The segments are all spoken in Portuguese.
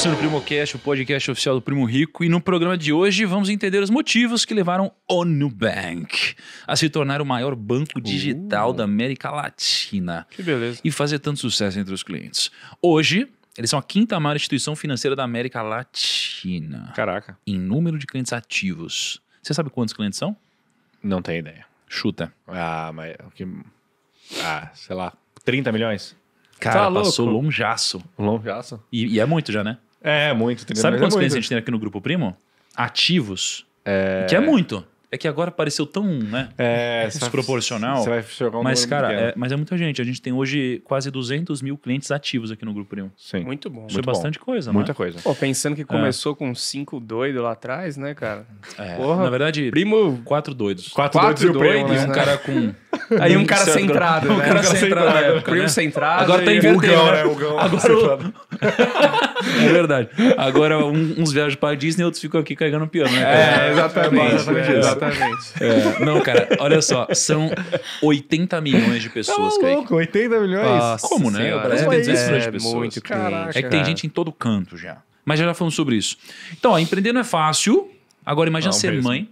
começando o Cash, o podcast oficial do Primo Rico, e no programa de hoje vamos entender os motivos que levaram o Nubank a se tornar o maior banco digital uh. da América Latina. Que beleza. E fazer tanto sucesso entre os clientes. Hoje, eles são a quinta maior instituição financeira da América Latina. Caraca. Em número de clientes ativos. Você sabe quantos clientes são? Não tenho ideia. Chuta. Ah, mas. Ah, sei lá. 30 milhões? Cara, tá passou longeaço. Longeaço. E, e é muito já, né? É, muito. Tem Sabe é quantos é clientes a gente tem aqui no Grupo Primo? Ativos. É... Que é muito. É que agora pareceu tão né, é, desproporcional. Você vai jogar um mas, cara, é, mas é muita gente. A gente tem hoje quase 200 mil clientes ativos aqui no Grupo Primo. Sim. Muito bom. Isso muito é bastante bom. coisa, Muita né? coisa. Pô, pensando que é. começou é. com cinco doidos lá atrás, né, cara? É. Porra, Na verdade, Primo... quatro doidos. Quatro, quatro doidos, doidos e o Primo, né? Um cara com... Aí é né? um cara centrado, entrada, é. é, Um cara centrado, na né? época, sem centrado. Agora tá invertido. Né? né? Tá Agora o... É verdade. Agora um, uns viajam pra Disney, outros ficam aqui carregando piano. Né? É, exatamente. É, exatamente. É, exatamente. É. Não, cara, olha só. São 80 milhões de pessoas, Tá louco, 80 milhões? Ah, Nossa Como, né? Senhora, o Brasil tem 200 milhões de pessoas. Muito Caraca, é que tem gente em todo canto já. Mas já, já tá falamos sobre isso. Então, ó, empreender não é fácil. Agora, imagina não, ser mesmo. mãe,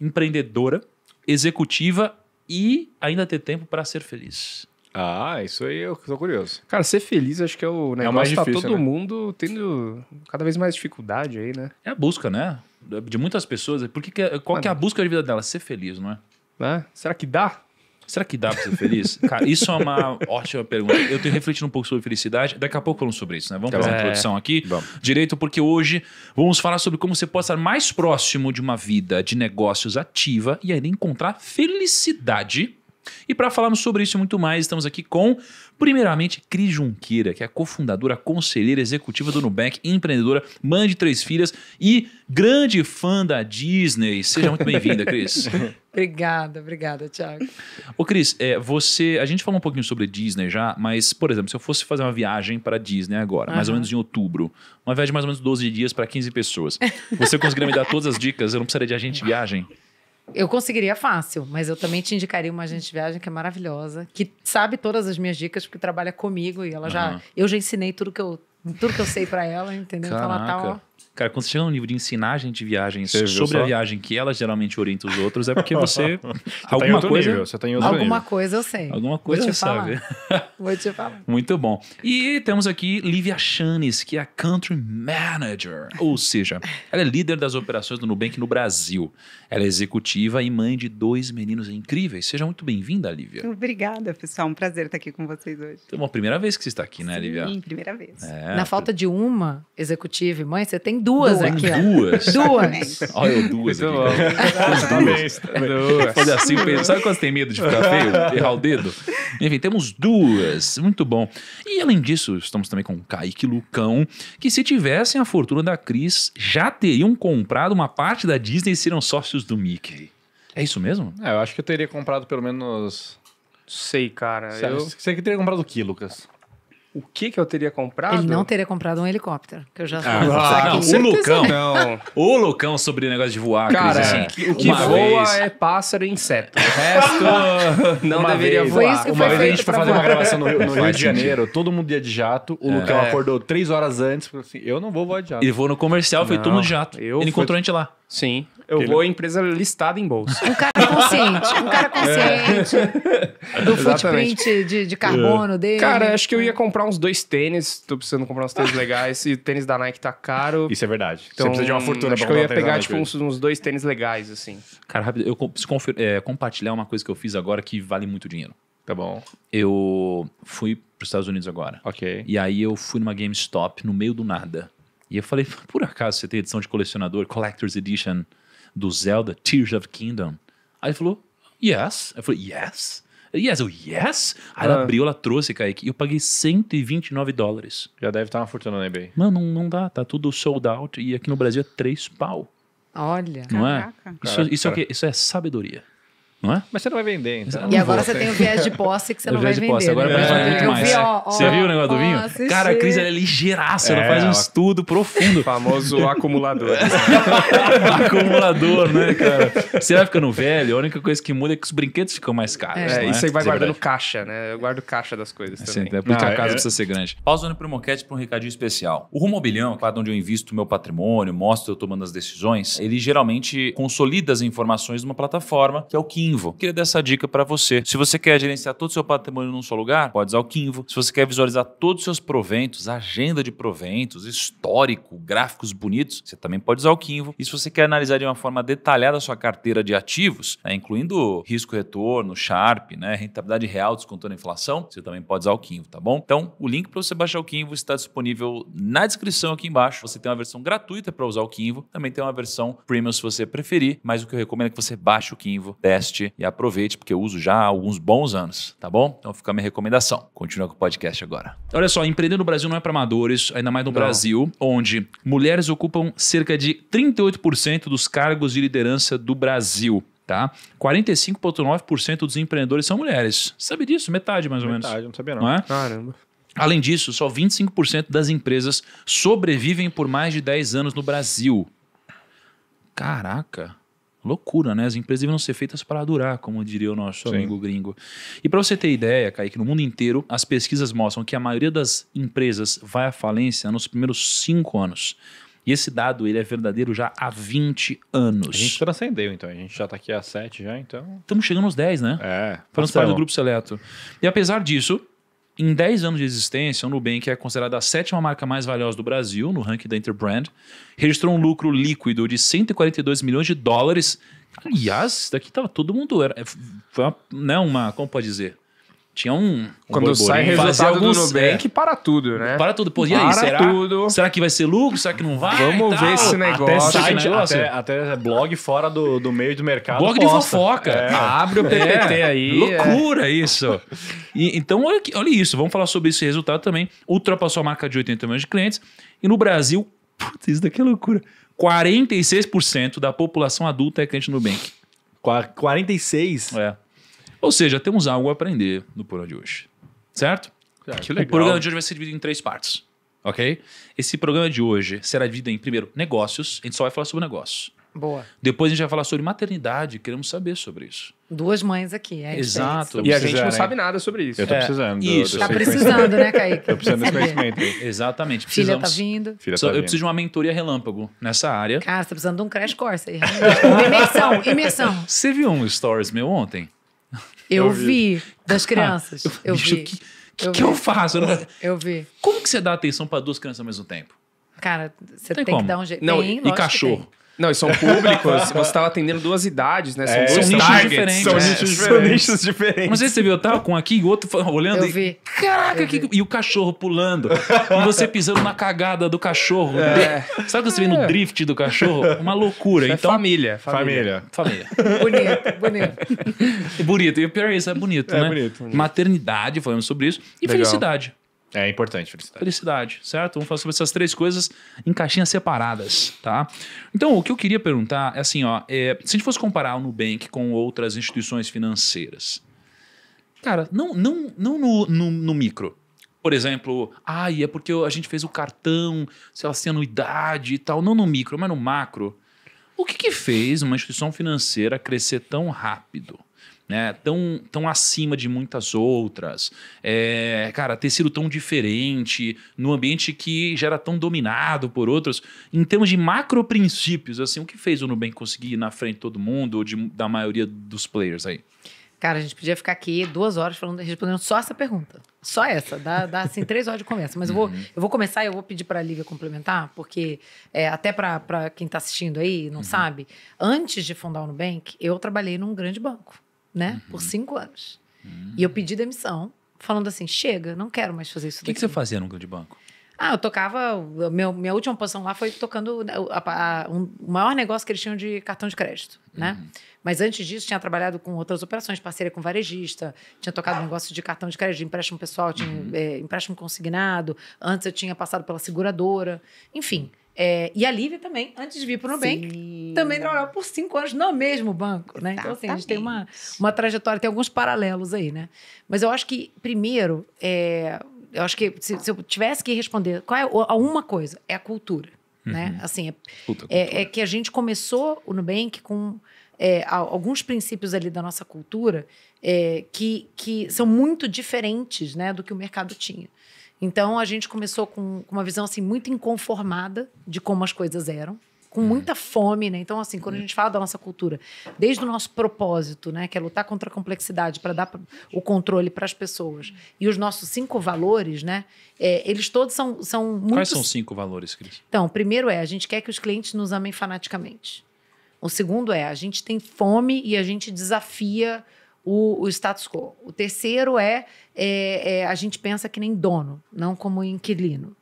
empreendedora, executiva e ainda ter tempo para ser feliz. Ah, isso aí eu tô curioso. Cara, ser feliz acho que é o é negócio é mais tá difícil, tá todo né? mundo tendo cada vez mais dificuldade aí, né? É a busca, né? De muitas pessoas. Porque que é, qual Mano. que é a busca de vida dela? Ser feliz, não é? Né? Será que dá? Será que dá pra ser feliz? Cara, isso é uma ótima pergunta. Eu tenho refletido um pouco sobre felicidade. Daqui a pouco falamos sobre isso, né? Vamos tá fazer é. uma introdução aqui vamos. direito, porque hoje vamos falar sobre como você pode estar mais próximo de uma vida de negócios ativa e ainda encontrar felicidade e para falarmos sobre isso e muito mais, estamos aqui com, primeiramente, Cris Junqueira, que é cofundadora, conselheira executiva do Nubank, empreendedora, mãe de três filhas e grande fã da Disney. Seja muito bem-vinda, Cris. obrigada, obrigada, Thiago. Ô, Cris, é, você. A gente falou um pouquinho sobre Disney já, mas, por exemplo, se eu fosse fazer uma viagem para Disney agora, uhum. mais ou menos em outubro, uma viagem de mais ou menos 12 dias para 15 pessoas, você conseguiria me dar todas as dicas? Eu não precisaria de agente de viagem? Eu conseguiria fácil, mas eu também te indicaria uma agente de viagem que é maravilhosa, que sabe todas as minhas dicas, porque trabalha comigo e ela já. Eu já ensinei tudo que eu, tudo que eu sei para ela, entendeu? Caraca. Então ela tá, ó, Cara, quando você chega num nível de ensinar a de viagens você sobre a viagem que ela geralmente orienta os outros, é porque você. você tá tá alguma tá coisa. Nível, você tá outro alguma nível. coisa eu sei. Alguma coisa você sabe. Vou te falar. Muito bom. E temos aqui Lívia Chanes, que é a Country Manager. Ou seja, ela é líder das operações do Nubank no Brasil. Ela é executiva e mãe de dois meninos incríveis. Seja muito bem-vinda, Lívia. Obrigada, pessoal. Um prazer estar aqui com vocês hoje. Então, é uma primeira vez que você está aqui, né, Lívia? Sim, primeira vez. É. Na falta de uma executiva e mãe, você tem duas, duas. aqui, ó. Duas? Duas. Olha, eu duas aqui. Duas. duas. Fazer tá assim, sabe quando você tem medo de ficar feio? Errar o dedo? Enfim, temos duas. Muito bom. E além disso, estamos também com o Kaique Lucão, que se tivessem a fortuna da Cris, já teriam comprado uma parte da Disney e seriam sócios do Mickey. É isso mesmo? É, eu acho que eu teria comprado pelo menos... Sei, cara. Sei, eu... que teria comprado o que, Lucas? o que, que eu teria comprado? Ele não teria comprado um helicóptero, que eu já ah, ah, não, o Lucão, não. o Lucão sobre negócio de voar. Cara, assim, o que voa vez... é pássaro e inseto. O resto não deveria vez. voar. uma vez a gente foi fazer voar. uma gravação no, no Rio de, Janeiro, todo mundo ia de jato, o é. Lucão acordou três horas antes, falou assim, eu não vou voar de jato. Ele voou no comercial, não, foi todo mundo de jato. Ele fui... encontrou a gente lá. Sim. Eu vou à empresa listada em bolsa. Um cara consciente, um cara é. consciente é. do Exatamente. footprint de, de carbono é. dele. Cara, acho que eu ia comprar uns dois tênis. Tô precisando comprar uns tênis legais. E o tênis da Nike tá caro. Isso é verdade. Então, Você precisa de uma fortuna acho pra que eu ia pegar tipo, uns, uns, dois tênis legais, assim. Cara, rápido, eu preciso é, compartilhar uma coisa que eu fiz agora que vale muito dinheiro. Tá bom. Eu fui pros Estados Unidos agora. Ok. E aí eu fui numa GameStop no meio do nada. E eu falei, por acaso você tem edição de colecionador, Collector's Edition? do Zelda Tears of Kingdom? Aí ele falou, yes. Aí eu falei, yes? Yes, eu, yes? Aí ela Ah. abriu, ela trouxe, Kaique, e eu paguei 129 dólares. Já deve estar uma fortuna no né, eBay. Mano, não, não dá, tá tudo sold out e aqui no Brasil é três pau. Olha. Não é? Isso, Caraca, isso, é isso é sabedoria não é? Mas você não vai vender, então. E agora você tem o viés de posse que você não vai vender. Posse. Agora né? é. Vi, ó, ó, você viu o negócio ó, do vinho? Assisti. Cara, a Cris é ligeiraça, é, ela faz um estudo profundo. O famoso acumulador. acumulador, né, cara? Você vai ficando velho, a única coisa que muda é que os brinquedos ficam mais caros. É, né? e você vai guardando caixa, né? Eu guardo caixa das coisas assim, também. É porque não, a casa é, é. precisa ser grande. Pausando pro Moquete para um recadinho especial. O Rumo que é onde eu invisto meu patrimônio, mostro eu tomando as decisões, ele geralmente consolida as informações numa plataforma que é o 15 Kinvo. Queria dar essa dica para você. Se você quer gerenciar todo o seu patrimônio num só lugar, pode usar o Kinvo. Se você quer visualizar todos os seus proventos, agenda de proventos, histórico, gráficos bonitos, você também pode usar o Kinvo. E se você quer analisar de uma forma detalhada a sua carteira de ativos, né, incluindo risco retorno, Sharp, né, rentabilidade real descontando a inflação, você também pode usar o Kinvo, tá bom? Então, o link para você baixar o Kinvo está disponível na descrição aqui embaixo. Você tem uma versão gratuita para usar o Kinvo, também tem uma versão premium se você preferir, mas o que eu recomendo é que você baixe o Kinvo, teste assistir e aproveite, porque eu uso já há alguns bons anos, tá bom? Então fica a minha recomendação. Continua com o podcast agora. Olha só, empreender no Brasil não é para amadores, ainda mais no não. Brasil, onde mulheres ocupam cerca de 38% dos cargos de liderança do Brasil tá? 45,9% dos empreendedores são mulheres. Sabe disso? Metade, mais ou Metade, menos. Metade, não sabia não. não é? Caramba. Além disso, só 25% das empresas sobrevivem por mais de 10 anos no Brasil. Caraca. Loucura, né? As empresas deviam ser feitas para durar, como diria o nosso Sim. amigo gringo. E para você ter ideia, Kaique, no mundo inteiro, as pesquisas mostram que a maioria das empresas vai à falência nos primeiros cinco anos. E esse dado, ele é verdadeiro já há 20 anos. A gente transcendeu, então. A gente já está aqui há 7 já, então... Estamos chegando aos 10, né? É. falando parte do Grupo Seleto. E apesar disso, em 10 anos de existência, o Nubank é considerada a sétima marca mais valiosa do Brasil no ranking da Interbrand. Registrou um lucro líquido de 142 milhões de dólares. Aliás, isso daqui estava todo mundo. Era, é, foi uma, né, uma. Como pode dizer? Tinha um. um Quando sai resultado alguns, do Nubank, é, para tudo, né? Para tudo. Pô, e aí, será? Tudo. Será que vai ser lucro? Será que não vai? Vamos ver esse negócio. Até site, né? até, até, blog fora do, do meio do mercado. Blog posta. de fofoca. É. Abre o PPT é. aí. É. Loucura isso. E, então, olha, olha isso. Vamos falar sobre esse resultado também. Ultrapassou a marca de 80 milhões de clientes. E no Brasil, putz, isso daqui é loucura. 46% da população adulta é cliente do Nubank. 46? É. Ou seja, temos algo a aprender no programa de hoje. Certo? certo. O programa de hoje vai ser dividido em três partes. Ok? Esse programa de hoje será dividido em, primeiro, negócios. A gente só vai falar sobre negócios. Boa. Depois a gente vai falar sobre maternidade, queremos saber sobre isso. Duas mães aqui, é Exato. E a gente não né? sabe nada sobre isso. Eu tô é, precisando. Isso. tá precisando, né, Kaique? Tô precisando desse conhecimento. Exatamente. Filha tá vindo. Filha tá eu vindo. preciso de uma mentoria relâmpago nessa área. Cara, você tá precisando de um crash course aí. imersão, imersão. Você viu um stories meu ontem? Eu, vi. das crianças. Ah, eu, eu bicho, vi. Que, que, eu, que eu faço? Né? Eu vi. Como que você dá atenção para duas crianças ao mesmo tempo? Cara, você tem, tem que dar um jeito. Não, tem, e cachorro. Não, e são públicos. você estava tá atendendo duas idades, né? São, é, dois são nichos diferentes. Né? São, é. nichos diferentes. são nichos diferentes. Mas aí você viu, tava com aqui e outro olhando. Eu e, vi. Caraca, que... e o cachorro pulando. e você pisando na cagada do cachorro. É. Sabe o que você vê no é. drift do cachorro? Uma loucura. É então, família, família. Família. Família. Bonito, bonito. bonito. E o pior é isso, é bonito, é né? Bonito, bonito. Maternidade, falamos sobre isso. E Legal. felicidade. É importante, felicidade. Felicidade, certo? Vamos falar sobre essas três coisas em caixinhas separadas, tá? Então, o que eu queria perguntar é assim, ó, é, se a gente fosse comparar o Nubank com outras instituições financeiras, cara, não, não, não no, no, no micro. Por exemplo, ai, ah, é porque a gente fez o cartão, se ela tem anuidade e tal, não no micro, mas no macro. O que, que fez uma instituição financeira crescer tão rápido? né? Tão, tão acima de muitas outras. É, cara, ter sido tão diferente num ambiente que já era tão dominado por outros. Em termos de macro princípios, assim, o que fez o Nubank conseguir ir na frente de todo mundo ou de, da maioria dos players aí? Cara, a gente podia ficar aqui duas horas falando, respondendo só essa pergunta. Só essa. Dá, dá assim, três horas de conversa. Mas eu, vou, uhum. eu vou começar e eu vou pedir para a Lívia complementar, porque é, até para quem está assistindo aí não uhum. sabe, antes de fundar o Nubank, eu trabalhei num grande banco né? Uhum. Por cinco anos. Uhum. E eu pedi demissão, falando assim: chega, não quero mais fazer isso. O que, que, você fazia no grande banco? Ah, eu tocava. Meu, minha última posição lá foi tocando né, a, a, um, o maior negócio que eles tinham de cartão de crédito, né? uhum. né? Mas antes disso, tinha trabalhado com outras operações, parceria com varejista, tinha tocado ah. um negócio de cartão de crédito, de empréstimo pessoal, tinha uhum. é, empréstimo consignado. Antes eu tinha passado pela seguradora. Enfim, é, e a Lívia também, antes de vir para o Nubank, Sim. também trabalhou por cinco anos no mesmo banco, né? Então, assim, a gente tem uma, uma trajetória, tem alguns paralelos aí, né? Mas eu acho que, primeiro, é, eu acho que se, se, eu tivesse que responder, qual é a uma coisa? É a cultura, uhum. né? Assim, é, é cultura. é, que a gente começou o Nubank com é, alguns princípios ali da nossa cultura é, que, que são muito diferentes, né, do que o mercado tinha. Então a gente começou com, com uma visão assim muito inconformada de como as coisas eram, com uhum. muita fome, né? Então assim, quando a gente fala da nossa cultura, desde o nosso propósito, né, que é lutar contra a complexidade para dar o controle para as pessoas, e os nossos cinco valores, né, é, eles todos são são muito... Quais são os cinco valores, Cris? Então, primeiro é a gente quer que os clientes nos amem fanaticamente. O segundo é a gente tem fome e a gente desafia o, o status quo. O terceiro é, é, é a gente pensa que nem dono, não como inquilino.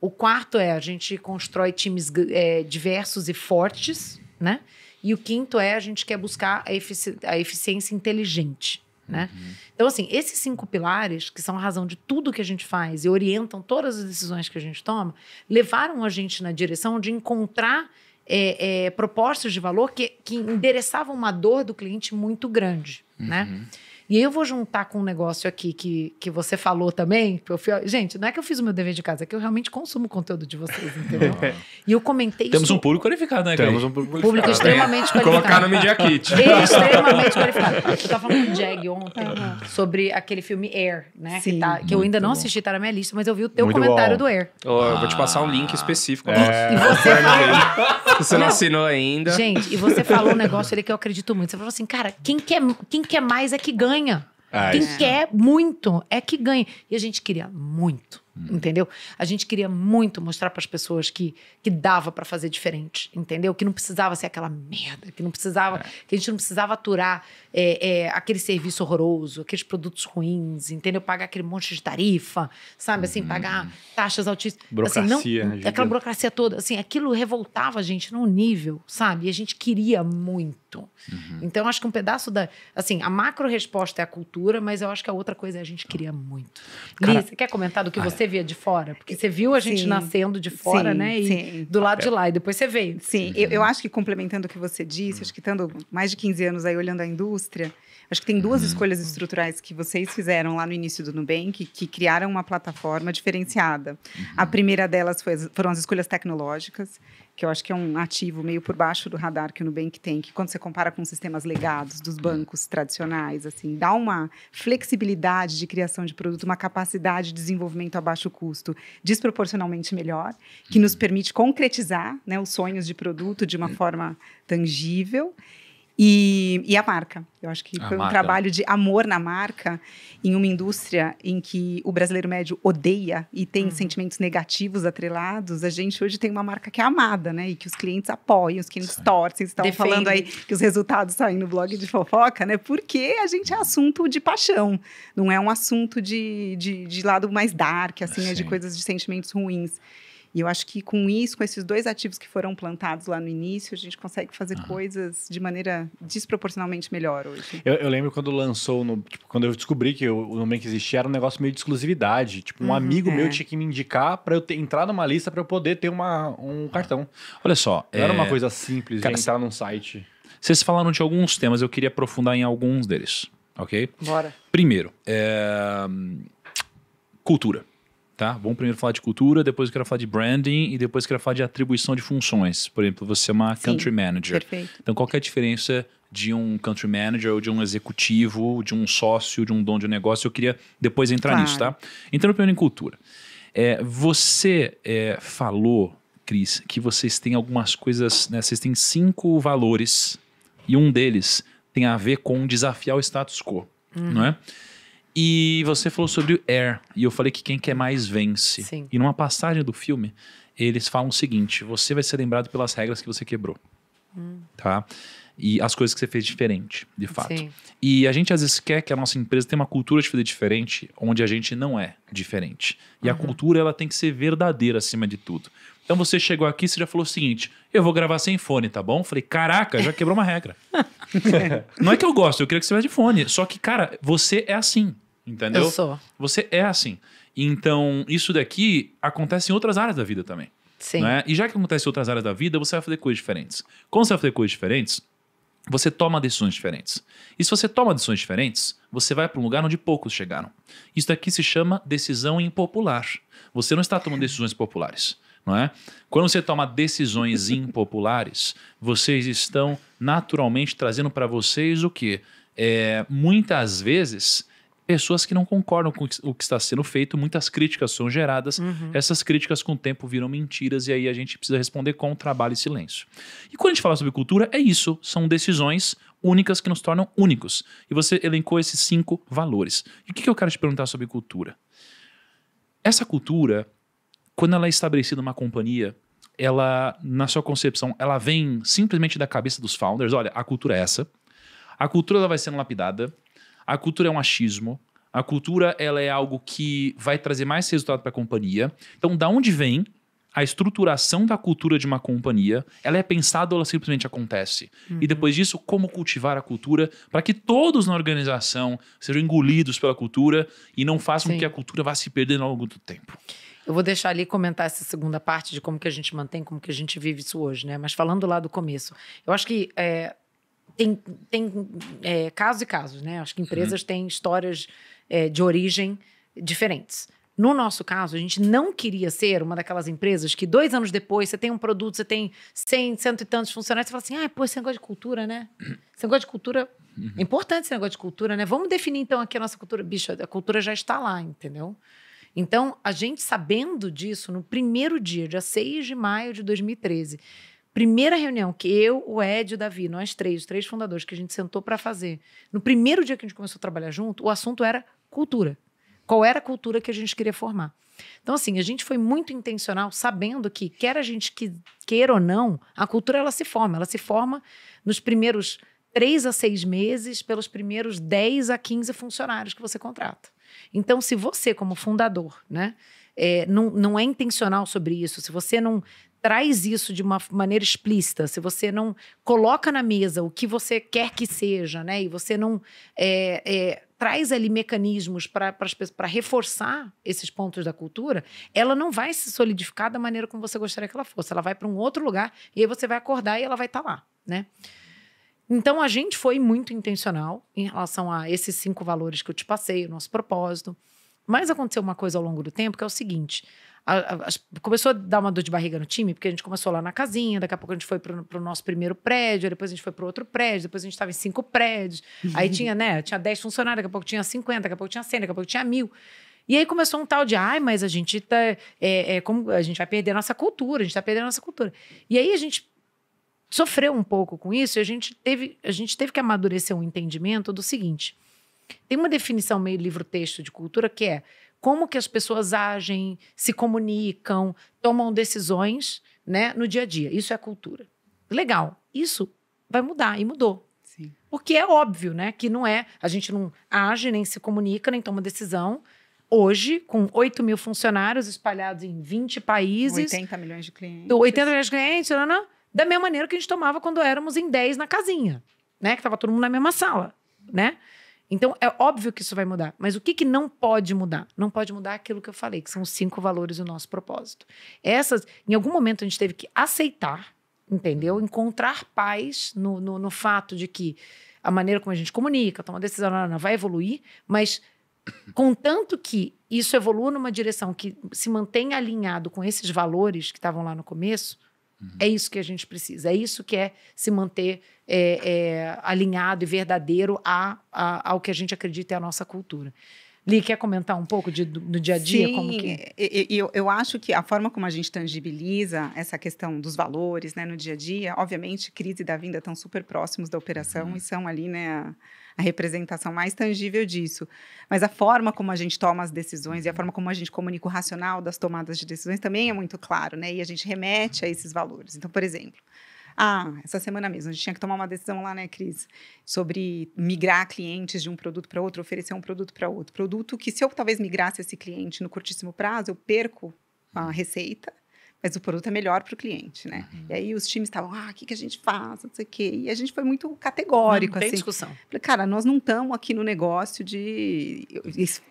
O quarto é a gente constrói times é, diversos e fortes, né? E o quinto é a gente quer buscar a, efici a eficiência inteligente, né? Uhum. Então, assim, esses cinco pilares, que são a razão de tudo que a gente faz e orientam todas as decisões que a gente toma, levaram a gente na direção de encontrar é, é, propostas de valor que, que endereçavam uma dor do cliente muito grande. Né? uhum. né? E aí eu vou juntar com um negócio aqui que, que você falou também. Eu fui, gente, não é que eu fiz o meu dever de casa, é que eu realmente consumo o conteúdo de vocês, entendeu? É. e eu comentei Temos isso. um público qualificado, né? Temos um público, público qualificado. extremamente qualificado. Colocar no Media Kit. extremamente qualificado. Eu estava falando com o Jag ontem uhum. sobre aquele filme Air, né? Sim, que, tá, que eu ainda bom. não assisti, tá na minha lista, mas eu vi o teu muito comentário bom. do Air. Oh, eu vou te ah. passar um link específico. É. E você você não, não assinou ainda. Gente, e você falou um negócio ali que eu acredito muito. Você falou assim, cara, quem quer, quem quer mais é que ganha ganha. Ah, Quem isso. quer muito é que ganha. E a gente queria muito, hum. entendeu? A gente queria muito mostrar para as pessoas que, que dava para fazer diferente, entendeu? Que não precisava ser aquela merda, que não precisava, é. que a gente não precisava aturar é, é, aquele serviço horroroso, aqueles produtos ruins, entendeu? Pagar aquele monte de tarifa, sabe? Assim, hum. pagar taxas altíssimas. Burocracia, assim, não, né, Aquela burocracia toda, assim, aquilo revoltava a gente num nível, sabe? E a gente queria muito muito. Uhum. Então, acho que um pedaço da. Assim, a macro resposta é a cultura, mas eu acho que a outra coisa é a gente cria muito. Cara, Liz, você quer comentar do que você via de fora? Porque você viu a gente sim, nascendo de fora, sim, né? E sim. do lado de é. lá, e depois você veio. Sim, uhum. eu, eu, acho que complementando o que você disse, uhum. acho que estando mais de 15 anos aí olhando a indústria, acho que tem duas uhum. escolhas estruturais que vocês fizeram lá no início do Nubank, que criaram uma plataforma diferenciada. A uhum. primeira delas foi, foram as escolhas tecnológicas que eu acho que é um ativo meio por baixo do radar que o Nubank tem, que quando você compara com sistemas legados dos uhum. bancos tradicionais, assim, dá uma flexibilidade de criação de produto, uma capacidade de desenvolvimento a baixo custo desproporcionalmente melhor, que uhum. nos permite concretizar né, os sonhos de produto de uma uhum. forma tangível e, e a marca. Eu acho que a foi marca. um trabalho de amor na marca, em uma indústria em que o brasileiro médio odeia e tem hum. sentimentos negativos atrelados. A gente hoje tem uma marca que é amada, né? E que os clientes apoiam, os clientes Sim. torcem. Estão falando aí que os resultados saem no blog de fofoca, né? Porque a gente é assunto de paixão, não é um assunto de, de, de lado mais dark, assim, Sim. é de coisas de sentimentos ruins. E eu acho que com isso, com esses dois ativos que foram plantados lá no início, a gente consegue fazer uhum. coisas de maneira desproporcionalmente melhor hoje. Eu, eu lembro quando lançou, no, tipo, quando eu descobri que o Nubank existia, era um negócio meio de exclusividade. Tipo, um uhum, amigo é. meu tinha que me indicar para eu ter, entrar numa lista para eu poder ter uma, um ah. cartão. Olha só. Não é... era uma é, coisa simples Cara, de entrar num site. Vocês falaram de alguns temas, eu queria aprofundar em alguns deles, ok? Bora. Primeiro, é... cultura tá? Vamos primeiro falar de cultura, depois eu quero falar de branding e depois eu quero falar de atribuição de funções. Por exemplo, você é uma Sim, country manager. Perfeito. Então, qual é a diferença de um country manager ou de um executivo, de um sócio, de um dono de um negócio? Eu queria depois entrar claro. nisso, tá? Entrando primeiro em cultura. É, você é, falou, Cris, que vocês têm algumas coisas, né? Vocês têm cinco valores e um deles tem a ver com desafiar o status quo, hum. não é? Uhum. E você falou sobre o Air, e eu falei que quem quer mais vence. Sim. E numa passagem do filme, eles falam o seguinte: você vai ser lembrado pelas regras que você quebrou. Hum. Tá? e as coisas que você fez diferente, de fato. Sim. E a gente às vezes quer que a nossa empresa tenha uma cultura de fazer diferente, onde a gente não é diferente. E uhum. a cultura ela tem que ser verdadeira acima de tudo. Então você chegou aqui, você já falou o seguinte: eu vou gravar sem fone, tá bom? Falei, caraca, já quebrou uma regra. não é que eu gosto, eu queria que você tivesse de fone. Só que, cara, você é assim, entendeu? Eu sou. Você é assim. Então, isso daqui acontece em outras áreas da vida também. Sim. Né? E já que acontece em outras áreas da vida, você vai fazer coisas diferentes. Como você vai fazer coisas diferentes, você toma decisões diferentes. E se você toma decisões diferentes, você vai para um lugar onde poucos chegaram. Isso aqui se chama decisão impopular. Você não está tomando decisões populares, não é? Quando você toma decisões impopulares, vocês estão naturalmente trazendo para vocês o que? É, muitas vezes pessoas que não concordam com o que está sendo feito, muitas críticas são geradas, uhum. essas críticas com o tempo viram mentiras e aí a gente precisa responder com trabalho e silêncio. E quando a gente fala sobre cultura, é isso, são decisões únicas que nos tornam únicos. E você elencou esses cinco valores. E o que, eu quero te perguntar sobre cultura? Essa cultura, quando ela é estabelecida numa companhia, ela, na sua concepção, ela vem simplesmente da cabeça dos founders. Olha, a cultura é essa. A cultura ela vai sendo lapidada, a cultura é um achismo. A cultura ela é algo que vai trazer mais resultado para a companhia. Então, da onde vem a estruturação da cultura de uma companhia? Ela é pensada ou ela simplesmente acontece? Uhum. E depois disso, como cultivar a cultura para que todos na organização sejam engolidos pela cultura e não façam Sim. que a cultura vá se perdendo ao longo do tempo? Eu vou deixar ali comentar essa segunda parte de como que a gente mantém, como que a gente vive isso hoje, né? Mas falando lá do começo, eu acho que é, tem, tem é, casos e casos, né? Acho que empresas uhum. têm histórias é, de origem diferentes. No nosso caso, a gente não queria ser uma daquelas empresas que dois anos depois você tem um produto, você tem 100, cento e tantos funcionários, você fala assim: ah, pô, esse negócio de cultura, né? Uhum. Esse negócio de cultura. Uhum. É importante esse negócio de cultura, né? Vamos definir então aqui a nossa cultura. Bicho, a cultura já está lá, entendeu? Então, a gente sabendo disso, no primeiro dia, dia 6 de maio de 2013, primeira reunião que eu, o Ed e o Davi, nós três, os três fundadores que a gente sentou para fazer, no primeiro dia que a gente começou a trabalhar junto, o assunto era cultura. Qual era a cultura que a gente queria formar? Então, assim, a gente foi muito intencional, sabendo que, quer a gente que, queira ou não, a cultura ela se forma. Ela se forma nos primeiros três a seis meses, pelos primeiros 10 a 15 funcionários que você contrata. Então, se você, como fundador, né, é, não, não é intencional sobre isso, se você não, traz isso de uma maneira explícita, se você não coloca na mesa o que você quer que seja, né? E você não é, é, traz ali mecanismos para reforçar esses pontos da cultura, ela não vai se solidificar da maneira como você gostaria que ela fosse. Ela vai para um outro lugar e aí você vai acordar e ela vai estar tá lá, né? Então a gente foi muito intencional em relação a esses cinco valores que eu te passei, o nosso propósito. Mas aconteceu uma coisa ao longo do tempo que é o seguinte: a, a, começou a dar uma dor de barriga no time, porque a gente começou lá na casinha, daqui a pouco a gente foi para o nosso primeiro prédio, depois a gente foi para outro prédio, depois a gente estava em cinco prédios. Aí tinha, né, tinha dez funcionários, daqui a pouco tinha 50, daqui a pouco tinha 100, daqui a pouco tinha mil. E aí começou um tal de, ai, mas a gente tá, é, é, como, a gente vai perder a nossa cultura, a gente está perdendo a nossa cultura. E aí a gente sofreu um pouco com isso e a gente teve, a gente teve que amadurecer um entendimento do seguinte, tem uma definição meio livro-texto de cultura que é como que as pessoas agem, se comunicam, tomam decisões né, no dia a dia. Isso é cultura. Legal. Isso vai mudar e mudou. Sim. Porque é óbvio, né? Que não é. A gente não age, nem se comunica, nem toma decisão. Hoje, com 8 mil funcionários espalhados em 20 países. 80 milhões de clientes. 80 milhões de clientes, não, não, da mesma maneira que a gente tomava quando éramos em 10 na casinha, né? Que estava todo mundo na mesma sala, né? Então, é óbvio que isso vai mudar. Mas o que, que não pode mudar? Não pode mudar aquilo que eu falei, que são os cinco valores do nosso propósito. Essas, em algum momento, a gente teve que aceitar, entendeu? Encontrar paz no, no, no fato de que a maneira como a gente comunica, toma decisão, não, não, vai evoluir, mas contanto que isso evolua numa direção que se mantenha alinhado com esses valores que estavam lá no começo, Uhum. É isso que a gente precisa. É isso que é se manter é, é, alinhado e verdadeiro a, a, ao que a gente acredita é a nossa cultura. Li, quer comentar um pouco de, do, do dia a dia? Sim, como que... É, é, eu, eu acho que a forma como a gente tangibiliza essa questão dos valores né, no dia a dia, obviamente, crise da vinda estão super próximos da operação uhum. e são ali, né? A, a representação mais tangível disso. Mas a forma como a gente toma as decisões e a uhum. forma como a gente comunica o racional das tomadas de decisões também é muito claro, né? E a gente remete a esses valores. Então, por exemplo, ah, essa semana mesmo, a gente tinha que tomar uma decisão lá, né, Cris? Sobre migrar clientes de um produto para outro, oferecer um produto para outro. Produto que, se eu talvez migrasse esse cliente no curtíssimo prazo, eu perco a uhum. receita mas o produto é melhor para o cliente, né? Uhum. E aí os times estavam, ah, o que, que a gente faz, não sei o quê. E a gente foi muito categórico, não, uhum, tem assim. discussão. Cara, nós não estamos aqui no negócio de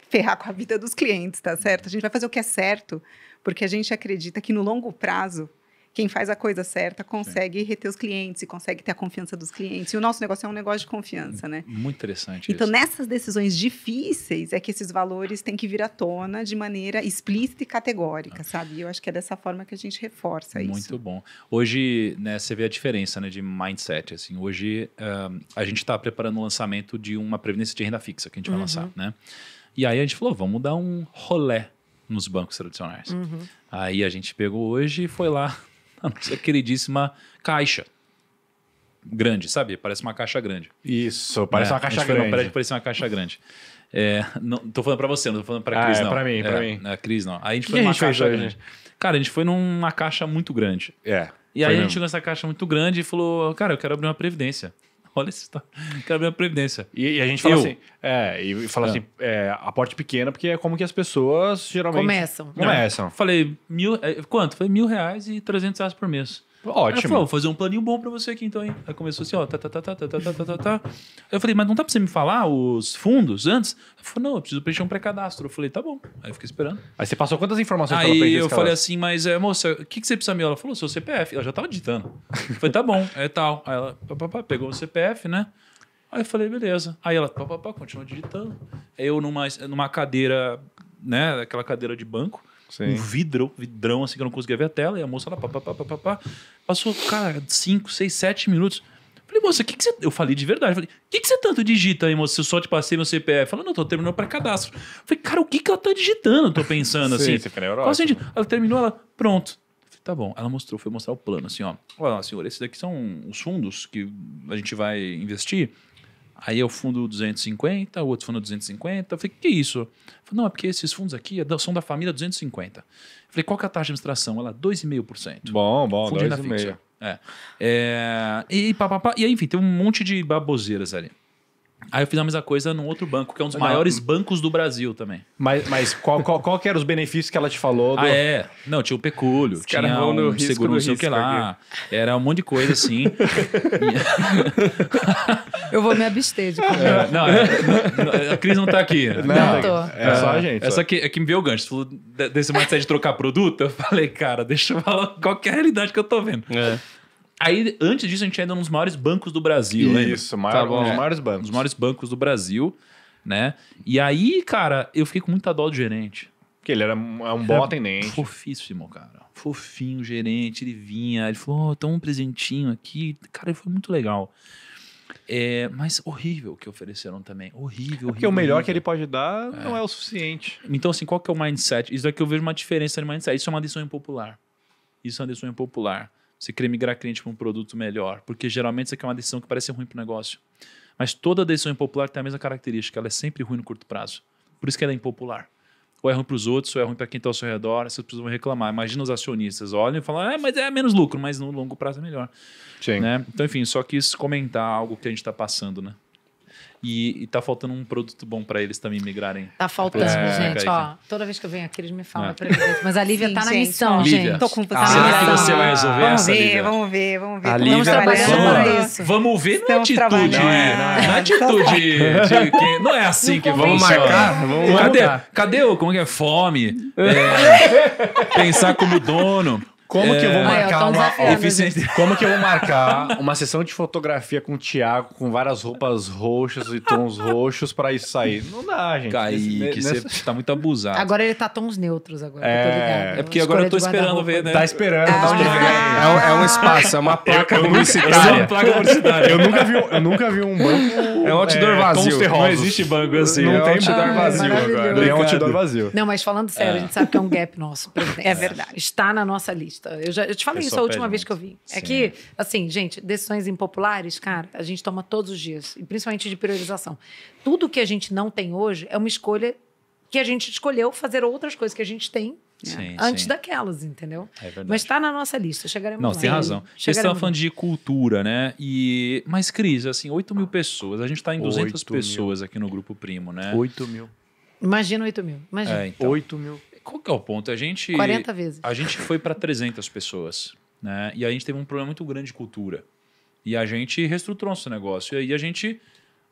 ferrar com a vida dos clientes, tá certo? A gente vai fazer o que é certo, porque a gente acredita que no longo prazo quem faz a coisa certa consegue Sim. É. reter os clientes e consegue ter a confiança dos clientes. E o nosso negócio é um negócio de confiança, né? Muito interessante. Então, isso. nessas decisões difíceis é que esses valores têm que vir à tona de maneira explícita e categórica, ah. sabe? E eu acho que é dessa forma que a gente reforça Muito isso. Muito bom. Hoje, né, você vê a diferença né, de mindset. Assim, hoje ah, a gente está preparando o lançamento de uma previdência de renda fixa que a gente vai uhum. lançar, né? E aí a gente falou, vamos dar um rolé nos bancos tradicionais. Uhum. Aí a gente pegou hoje e foi lá a nossa queridíssima caixa grande, sabe? Parece uma caixa grande. Isso, parece é, uma caixa grande. parece, parece uma caixa grande. É, não, tô falando para você, não tô falando para ah, Cris, é não. É para mim, para mim. É, Cris, não. Aí a gente que foi numa caixa grande. Cara, a gente foi numa caixa muito grande. É. E aí mesmo. a gente chegou nessa caixa muito grande e falou, cara, eu quero abrir uma previdência olha essa história, quero é abrir uma previdência. E, e a gente fala eu. assim, é, e fala é. assim, é, aporte pequeno, porque é como que as pessoas geralmente... Começam. Começam. Não, falei, mil, é, quanto? Foi mil reais e trezentos reais por mês. Ótimo. Ela falou, vou fazer um planinho bom pra você aqui então, hein? Aí começou assim, ó, tá, tá, tá, tá, tá, tá, tá, tá, tá. tá. Eu falei, mas não tá pra você me falar os fundos antes? Ela falou, não, eu preciso preencher um pré-cadastro. Eu falei, tá bom. Aí eu fiquei esperando. Aí você passou quantas informações Aí eu falei assim, mas é, moça, o que, que você precisa me? Ela falou, seu CPF. Ela já tava digitando. Eu falei, tá bom, é tal. Aí ela, pegou o CPF, né? Aí eu falei, beleza. Aí ela, continua digitando. Aí eu numa, numa cadeira, né, aquela cadeira de banco. Sim. um vidro, vidrão assim que eu não conseguia ver a tela, e a moça lá, pá, pá, pá, pá, pá, pá. passou, cara, 5, 6, 7 minutos. Falei, moça, o que, que você. Eu falei de verdade. Falei, o que, que você tanto digita aí, moça? Se eu só te passei meu CPF. Falei, não, tô terminando para cadastro. Falei, cara, o que, que ela tá digitando? Tô pensando Sim, assim. Você ela terminou, ela, pronto. Falei, tá bom. Ela mostrou, foi mostrar o plano, assim, ó. Olha lá, senhor, esses daqui são os fundos que a gente vai investir. Aí é o fundo 250, o outro fundo 250. Eu falei, que isso? Eu falei, não, é porque esses fundos aqui é são da família 250. Eu falei, qual que é a taxa de administração? Ela, 2,5%. Bom, bom, 2,5%. É. é. E, pá, pá, pá. e aí, enfim, tem um monte de baboseiras ali. Aí eu fiz a mesma coisa num outro banco, que é um dos não. maiores bancos do Brasil também. Mas, mas qual, qual, qual que eram os benefícios que ela te falou? Do... Ah, é. Não, tinha o pecúlio, Os tinha um no seguro não sei o que lá. Aqui. Era um monte de coisa assim. eu vou me abster de é, comer. É, não, é, a Cris não tá aqui. Não, não tô. É, é só a é, gente. Essa é aqui é que me veio o gancho. Você falou desse mindset de trocar produto? Eu falei, cara, deixa eu falar qual é a realidade que eu tô vendo. É. Aí, antes disso, a gente ainda nos é maiores bancos do Brasil, né? Isso, maior, tá bom, Os maiores bancos. maiores bancos do Brasil, né? E aí, cara, eu fiquei com muita dó do gerente. Porque ele era um, é bom era atendente. Fofíssimo, cara. Fofinho, gerente, ele vinha, ele falou, oh, toma um presentinho aqui. Cara, foi muito legal. É, mas horrível que ofereceram também. Horrível, que É porque o melhor horrível. que ele pode dar é. não é o suficiente. Então, assim, qual que é o mindset? Isso é que eu vejo uma diferença de mindset. Isso é uma decisão impopular. Isso é uma decisão impopular. Você quer migrar cliente para um produto melhor, porque geralmente aqui é uma decisão que parece ruim para o negócio. Mas toda decisão impopular tem a mesma característica, ela é sempre ruim no curto prazo. Por isso que ela é impopular. Ou é ruim para os outros, ou é ruim para quem está ao seu redor, essas pessoas vão reclamar. Imagina os acionistas olham e falam, é, mas é menos lucro, mas no longo prazo é melhor. Sim. Né? Então, enfim, só quis comentar algo que a gente está passando, né? E, e tá faltando um produto bom para eles também migrarem. Tá faltando, é, gente, ó. Toda vez que eu venho aqui, eles me falam é. Mas a Lívia Sim, tá na gente, missão, Lívia. gente. Tô com você. Ah, será que você vai resolver vamos essa, ver, Lívia? Vamos ver, vamos ver, a Lívia, vamos ver. Vamos para isso. Vamos ver na atitude. Não é, não é. Na atitude. que, não é assim não que vamos marcar. Vamos cadê, cadê o, como é que é? Fome. É, pensar como dono. Como é... que eu vou é. marcar Ai, eu uma eficiente... Como que eu vou marcar uma sessão de fotografia com o Thiago com várias roupas roxas e tons roxos para isso sair? Não dá, gente. Caí, que você nessa... tá muito abusado. Agora ele tá tons neutros agora, é... é, porque agora eu tô esperando ver, né? Tá esperando, ah, tá é. esperando. É, é, um espaço, é uma placa eu, eu publicitária. Nunca, é placa publicitária. Eu nunca vi, eu nunca vi um banco É um outdoor é, vazio. Não existe banco assim. Não, tem outdoor vazio agora. É um outdoor vazio. Não, mas falando sério, a gente sabe que é um gap nosso. É verdade. Está na nossa lista. Eu, já, eu te falei eu isso a última vez que eu vim. É sim. É que, assim, gente, decisões impopulares, cara, a gente toma todos os dias, e principalmente de priorização. Tudo que a gente não tem hoje é uma escolha que a gente escolheu fazer outras coisas que a gente tem Sim, antes sim. daquelas, entendeu? É Mas está na nossa lista, chegaremos Não, lá. tem razão. Você está falando de cultura, né? E... Mas, Cris, assim, 8 mil pessoas, a gente está em 200 pessoas mil. aqui no Grupo Primo, né? 8 mil. Imagina 8 mil. Imagina. É, então. 8 mil qual que é o ponto? A gente 40 vezes. A gente foi para 300 pessoas, né? E a gente teve um problema muito grande de cultura. E a gente reestruturou nosso negócio. E aí a gente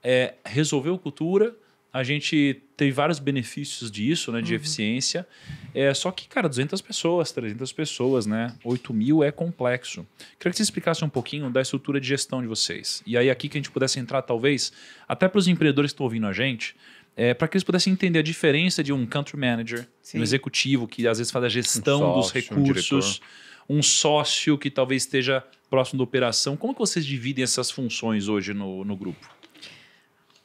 é, resolveu cultura, a gente teve vários benefícios disso, né? De uhum. eficiência. É, só que, cara, 200 pessoas, 300 pessoas, né? 8 mil é complexo. Queria que você explicasse um pouquinho da estrutura de gestão de vocês. E aí aqui que a gente pudesse entrar, talvez, até para os empreendedores que estão ouvindo a gente, é, para que eles pudessem entender a diferença de um country manager, Sim. um executivo que às vezes faz a gestão um sócio, dos recursos, um, um, sócio que talvez esteja próximo da operação. Como que vocês dividem essas funções hoje no, no grupo?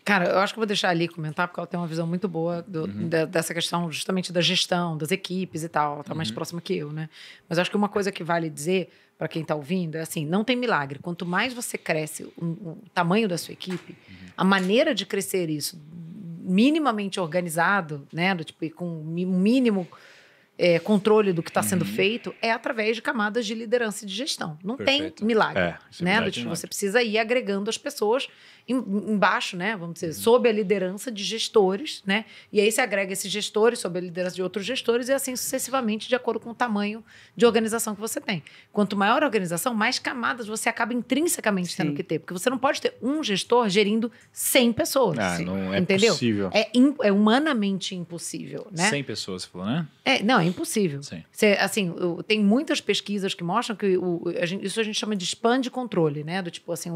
Cara, eu acho que vou deixar ali comentar, porque ela tem uma visão muito boa do, uhum. dessa questão justamente da gestão, das equipes e tal. Ela está uhum. mais próxima que eu, né? Mas acho que uma coisa que vale dizer para quem está ouvindo é assim: não tem milagre. Quanto mais você cresce o, o tamanho da sua equipe, uhum. a maneira de crescer isso minimamente organizado, né? Do, tipo, com um mínimo é, controle do que está uhum. sendo feito é através de camadas de liderança e de gestão. Não Perfeito. tem milagre, é, é, né? Do tipo, você precisa ir agregando as pessoas em, embaixo, né? Vamos dizer, uhum. sob a liderança de gestores, né? E aí você agrega esses gestores sob a liderança de outros gestores e assim sucessivamente de acordo com o tamanho de organização que você tem. Quanto maior a organização, mais camadas você acaba intrinsecamente Sim. tendo que ter, porque você não pode ter um gestor gerindo 100 pessoas. Ah, não é entendeu? possível. É, é humanamente impossível, né? 100 pessoas, você falou, né? É, não, é impossível. Sim. Você, assim, tem muitas pesquisas que mostram que o, a gente, isso a gente chama de span de controle, né? Do tipo assim,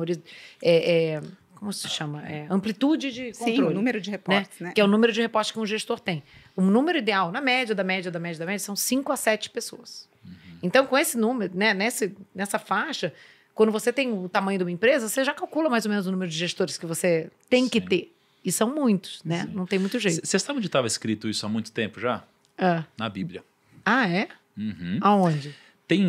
é, é, como se chama? É, amplitude de controle. Sim, o número de né? reportes, né? né? Que é o número de reportes que um gestor tem. O número ideal, na média, da média, da média, da média, são 5 a 7 pessoas. Uhum. Então, com esse número, né, nessa, nessa faixa, quando você tem o tamanho de uma empresa, você já calcula mais ou menos o número de gestores que você tem Sim. que ter. E são muitos, né? Sim. Não tem muito jeito. Você sabe onde estava escrito isso há muito tempo já? É. Na Bíblia. Ah, é? Uhum. Aonde? Tem,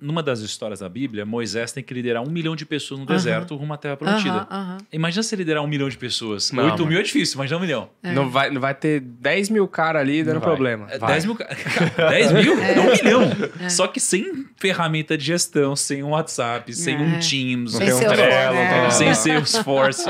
numa das histórias da Bíblia, Moisés tem que liderar um milhão de pessoas no deserto rumo à Terra Prometida. Imagina se liderar um milhão de pessoas. Não, Oito mil é difícil, mas um milhão. É. Não, vai, não vai ter 10 mil caras ali dando problema. É, vai. 10 mil? 10 mil? É. um milhão. É. Só que sem ferramenta de gestão, sem um WhatsApp, sem um é. Teams, sem um Trello, né? sem Salesforce.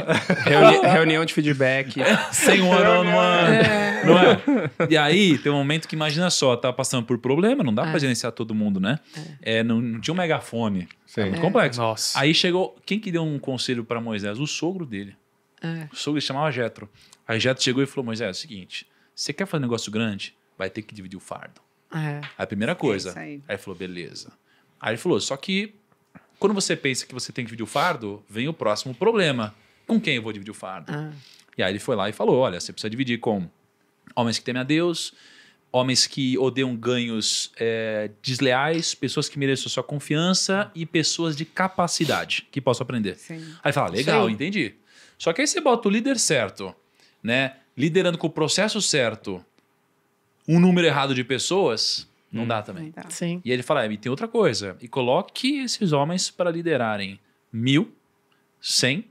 Reuni reunião de feedback. sem um one-on-one. -on -one não é? E aí tem um momento que, imagina só, tá passando por problema, não dá é. pra gerenciar todo mundo, né? É. é, não, não tinha um megafone. Sim. É muito complexo. É, nossa. Aí chegou. Quem que deu um conselho para Moisés? O sogro dele. O sogro se chamava Jetro. Aí Jetro chegou e falou: Moisés, é o seguinte: você quer fazer um negócio grande? Vai ter que dividir o fardo. É. A primeira coisa. É aí. aí falou, beleza. Aí ele falou, só que quando você pensa que você tem que dividir o fardo, vem o próximo problema. Com quem eu vou dividir o fardo? Ah. E aí ele foi lá e falou, olha, você precisa dividir com homens que temem a Deus, homens que odeiam ganhos é, desleais, pessoas que mereçam sua confiança e pessoas de capacidade que possam aprender. Sim. Aí fala, legal, Sim. entendi. Só que aí você bota o líder certo, né? Liderando com o processo certo, um número errado de pessoas, não hum. dá também. Não dá. Sim. E ele fala, ah, e tem outra coisa, e coloque esses homens para liderarem mil, cem,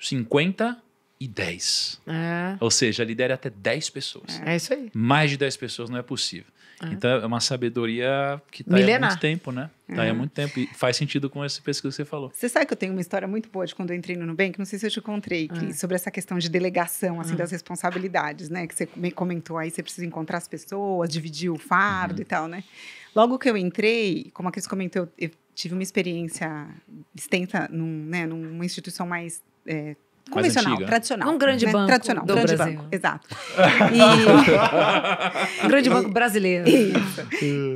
cinquenta e 10. É. Ou seja, lidere até 10 pessoas. É. é isso aí. Mais de 10 pessoas não é possível. É. Então, é uma sabedoria que está há muito tempo, né? Está é. há muito tempo. E faz sentido com essa pesquisa que você falou. Você sabe que eu tenho uma história muito boa de quando eu entrei no Nubank? Não sei se eu te contei, é. sobre essa questão de delegação, assim, ah. das responsabilidades, né? Que você comentou aí, você precisa encontrar as pessoas, dividir o fardo uhum. e tal, né? Logo que eu entrei, como a Cris comentou, eu tive uma experiência extensa num, né, numa instituição mais... É, convencional, tradicional. Um grande né? banco tradicional, do grande Brasil. banco, exato. E... um grande banco brasileiro. Isso. É.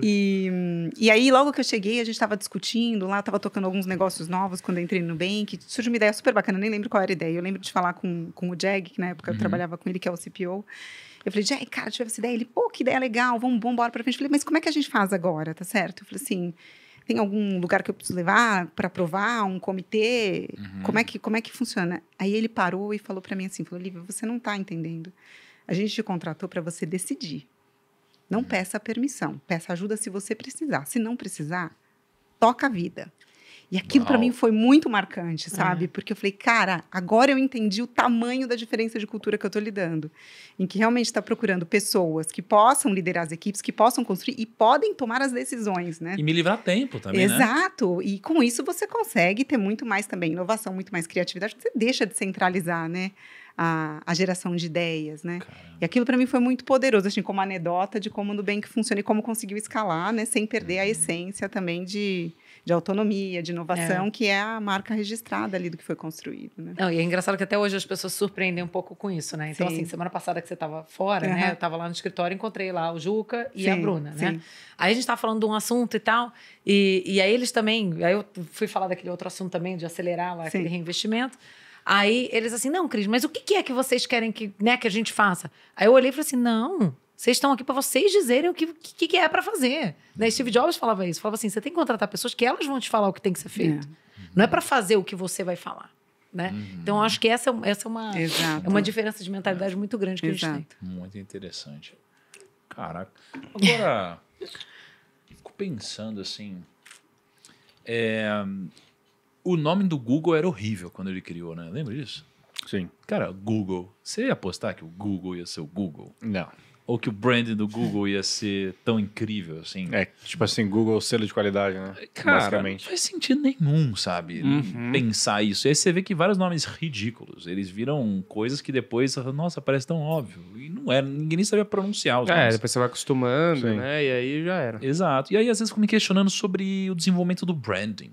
E, e aí, logo que eu cheguei, a gente estava discutindo lá, estava tocando alguns negócios novos quando eu entrei no Nubank. Surgiu uma ideia super bacana, nem lembro qual era a ideia. Eu lembro de falar com, com o Jag, que na época uhum. eu trabalhava com ele, que é o CPO. Eu falei, Jay, cara, tive essa ideia. Ele, pô, que ideia legal, vamos, vamos embora pra frente. Eu falei, mas como é que a gente faz agora, tá certo? Eu falei assim tem algum lugar que eu preciso levar para provar, um comitê? Uhum. Como é que como é que funciona? Aí ele parou e falou para mim assim, falou: "Lívia, você não está entendendo. A gente te contratou para você decidir. Não uhum. peça permissão, peça ajuda se você precisar. Se não precisar, toca a vida. E aquilo para mim foi muito marcante, sabe? É. Porque eu falei, cara, agora eu entendi o tamanho da diferença de cultura que eu estou lidando. Em que realmente está procurando pessoas que possam liderar as equipes, que possam construir e podem tomar as decisões, né? E me livrar tempo também, né? Exato. Né? E com isso você consegue ter muito mais também inovação, muito mais criatividade, porque você deixa de centralizar, né? A, a, geração de ideias, né? Caramba. E aquilo para mim foi muito poderoso, assim, como anedota de como o Nubank funciona e como conseguiu escalar, né? Sem perder uhum. a essência também de, de autonomia, de inovação, é. que é a marca registrada ali do que foi construído. Né? Não, e é engraçado que até hoje as pessoas surpreendem um pouco com isso, né? Então, assim, Sim. assim, semana passada que você estava fora, uhum. né? Eu estava lá no escritório, encontrei lá o Juca e Sim. a Bruna, né? Sim. Aí a gente estava falando de um assunto e tal, e, e aí eles também, aí eu fui falar daquele outro assunto também, de acelerar lá aquele reinvestimento. Aí eles assim, não, Cris, mas o que, que é que vocês querem que, né, que a gente faça? Aí eu olhei e falei assim, não, vocês estão aqui para vocês dizerem o que, que, é para fazer. Né? Steve Jobs falava isso. Falava assim, você tem que contratar pessoas que elas vão te falar o que tem que ser feito. É. Não é para fazer o que você vai falar. Né? Uhum. Então, acho que essa, é essa é, uma, é uma diferença de mentalidade é. muito grande que Exato. a gente tem. Muito interessante. Caraca. Agora, fico pensando assim... É, o nome do Google era horrível quando ele criou, né? Lembra disso? Sim. Cara, Google. Você ia apostar que o Google ia ser o Google? Não ou que o branding do Google ia ser tão incrível, assim. É, tipo assim, Google selo de qualidade, né? Cara, Basicamente. não faz sentido nenhum, sabe? Uhum. Pensar isso. E aí você vê que vários nomes ridículos, eles viram coisas que depois, nossa, parece tão óbvio. E não era, ninguém nem sabia pronunciar os é, nomes. É, depois você vai acostumando, Sim. né? E aí já era. Exato. E aí às vezes fico me questionando sobre o desenvolvimento do branding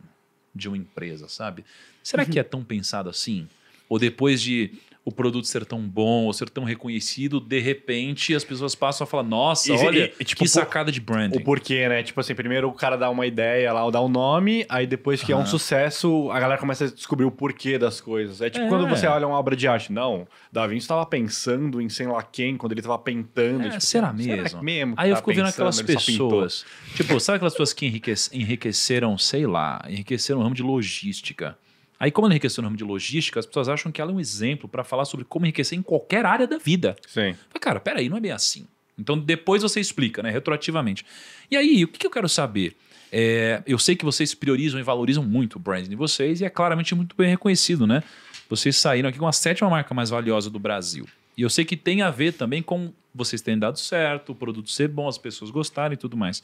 de uma empresa, sabe? Será uhum. que é tão pensado assim? Ou depois de o produto ser tão bom, ou ser tão reconhecido, de repente as pessoas passam a falar, nossa, e, olha, e, e, tipo, que sacada de branding. O porquê, né? Tipo assim, primeiro o cara dá uma ideia lá, ou dá um nome, aí depois que uhum. é um sucesso, a galera começa a descobrir o porquê das coisas. É tipo é. quando você olha uma obra de arte, não, Davi estava pensando em sei lá quem, quando ele estava pintando. É, tipo, será é mesmo? Será mesmo aí eu tá fico pensando, vendo aquelas pessoas, tipo, sabe aquelas pessoas que enriqueceram, sei lá, enriqueceram o ramo de logística. Aí, como ela enriqueceu no nome de logística, as pessoas acham que ela é um exemplo para falar sobre como enriquecer em qualquer área da vida. Sim. Mas, cara, peraí, não é bem assim. Então, depois você explica, né? Retroativamente. E aí, o que, que eu quero saber? É, eu sei que vocês priorizam e valorizam muito o branding de vocês e é claramente muito bem reconhecido, né? Vocês saíram aqui com a sétima marca mais valiosa do Brasil. E eu sei que tem a ver também com vocês terem dado certo, o produto ser bom, as pessoas gostarem e tudo mais.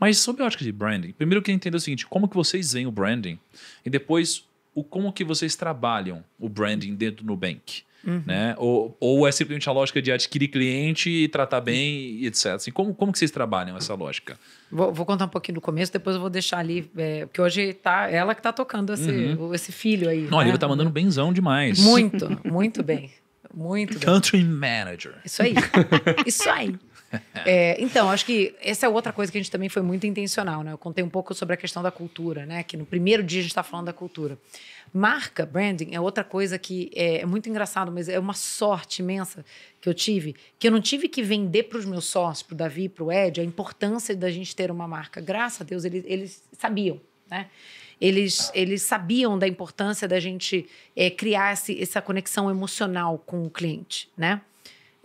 Mas sobre a ótica de branding, primeiro eu queria entender o seguinte, como que vocês veem o branding? E depois, o como que vocês trabalham o branding dentro do Nubank. Uhum. Né? Ou, ou é simplesmente a lógica de adquirir cliente e tratar bem e etc. Assim, como, como que vocês trabalham essa lógica? Vou, vou contar um pouquinho do começo, depois eu vou deixar ali, é, porque hoje tá ela que tá tocando esse, uhum. esse filho aí. Não, né? a Lívia né? tá mandando benzão demais. Muito, muito bem. Muito Country bem. Manager. Isso aí. Isso aí. É, então, acho que essa é outra coisa que a gente também foi muito intencional, né? Eu contei um pouco sobre a questão da cultura, né? Que no primeiro dia a gente está falando da cultura. Marca, branding, é outra coisa que é, é, muito engraçado, mas é uma sorte imensa que eu tive, que eu não tive que vender para os meus sócios, para o Davi, para o Ed, a importância da gente ter uma marca. Graças a Deus, eles, eles sabiam, né? eles, eles sabiam da importância da gente é, criar esse, essa conexão emocional com o cliente, né?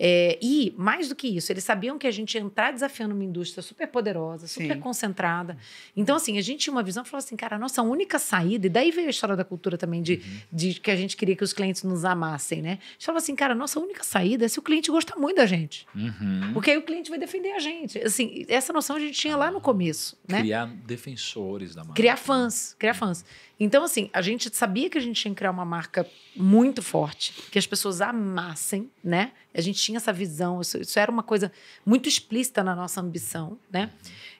É, e, mais do que isso, eles sabiam que a gente ia entrar desafiando uma indústria super poderosa, super Sim. concentrada. Então, assim, a gente tinha uma visão, falou assim, cara, a nossa única saída, e daí veio a história da cultura também, de, uhum. de que a gente queria que os clientes nos amassem, né? A gente falava assim, cara, a nossa única saída é se o cliente gosta muito da gente. Uhum. Porque aí o cliente vai defender a gente. Assim, essa noção a gente tinha lá no ah, começo, né? Criar defensores da marca. Criar fãs, criar fãs. Então, assim, a gente sabia que a gente tinha que criar uma marca muito forte, que as pessoas amassem, né? A gente tinha essa visão, isso, isso era uma coisa muito explícita na nossa ambição, né?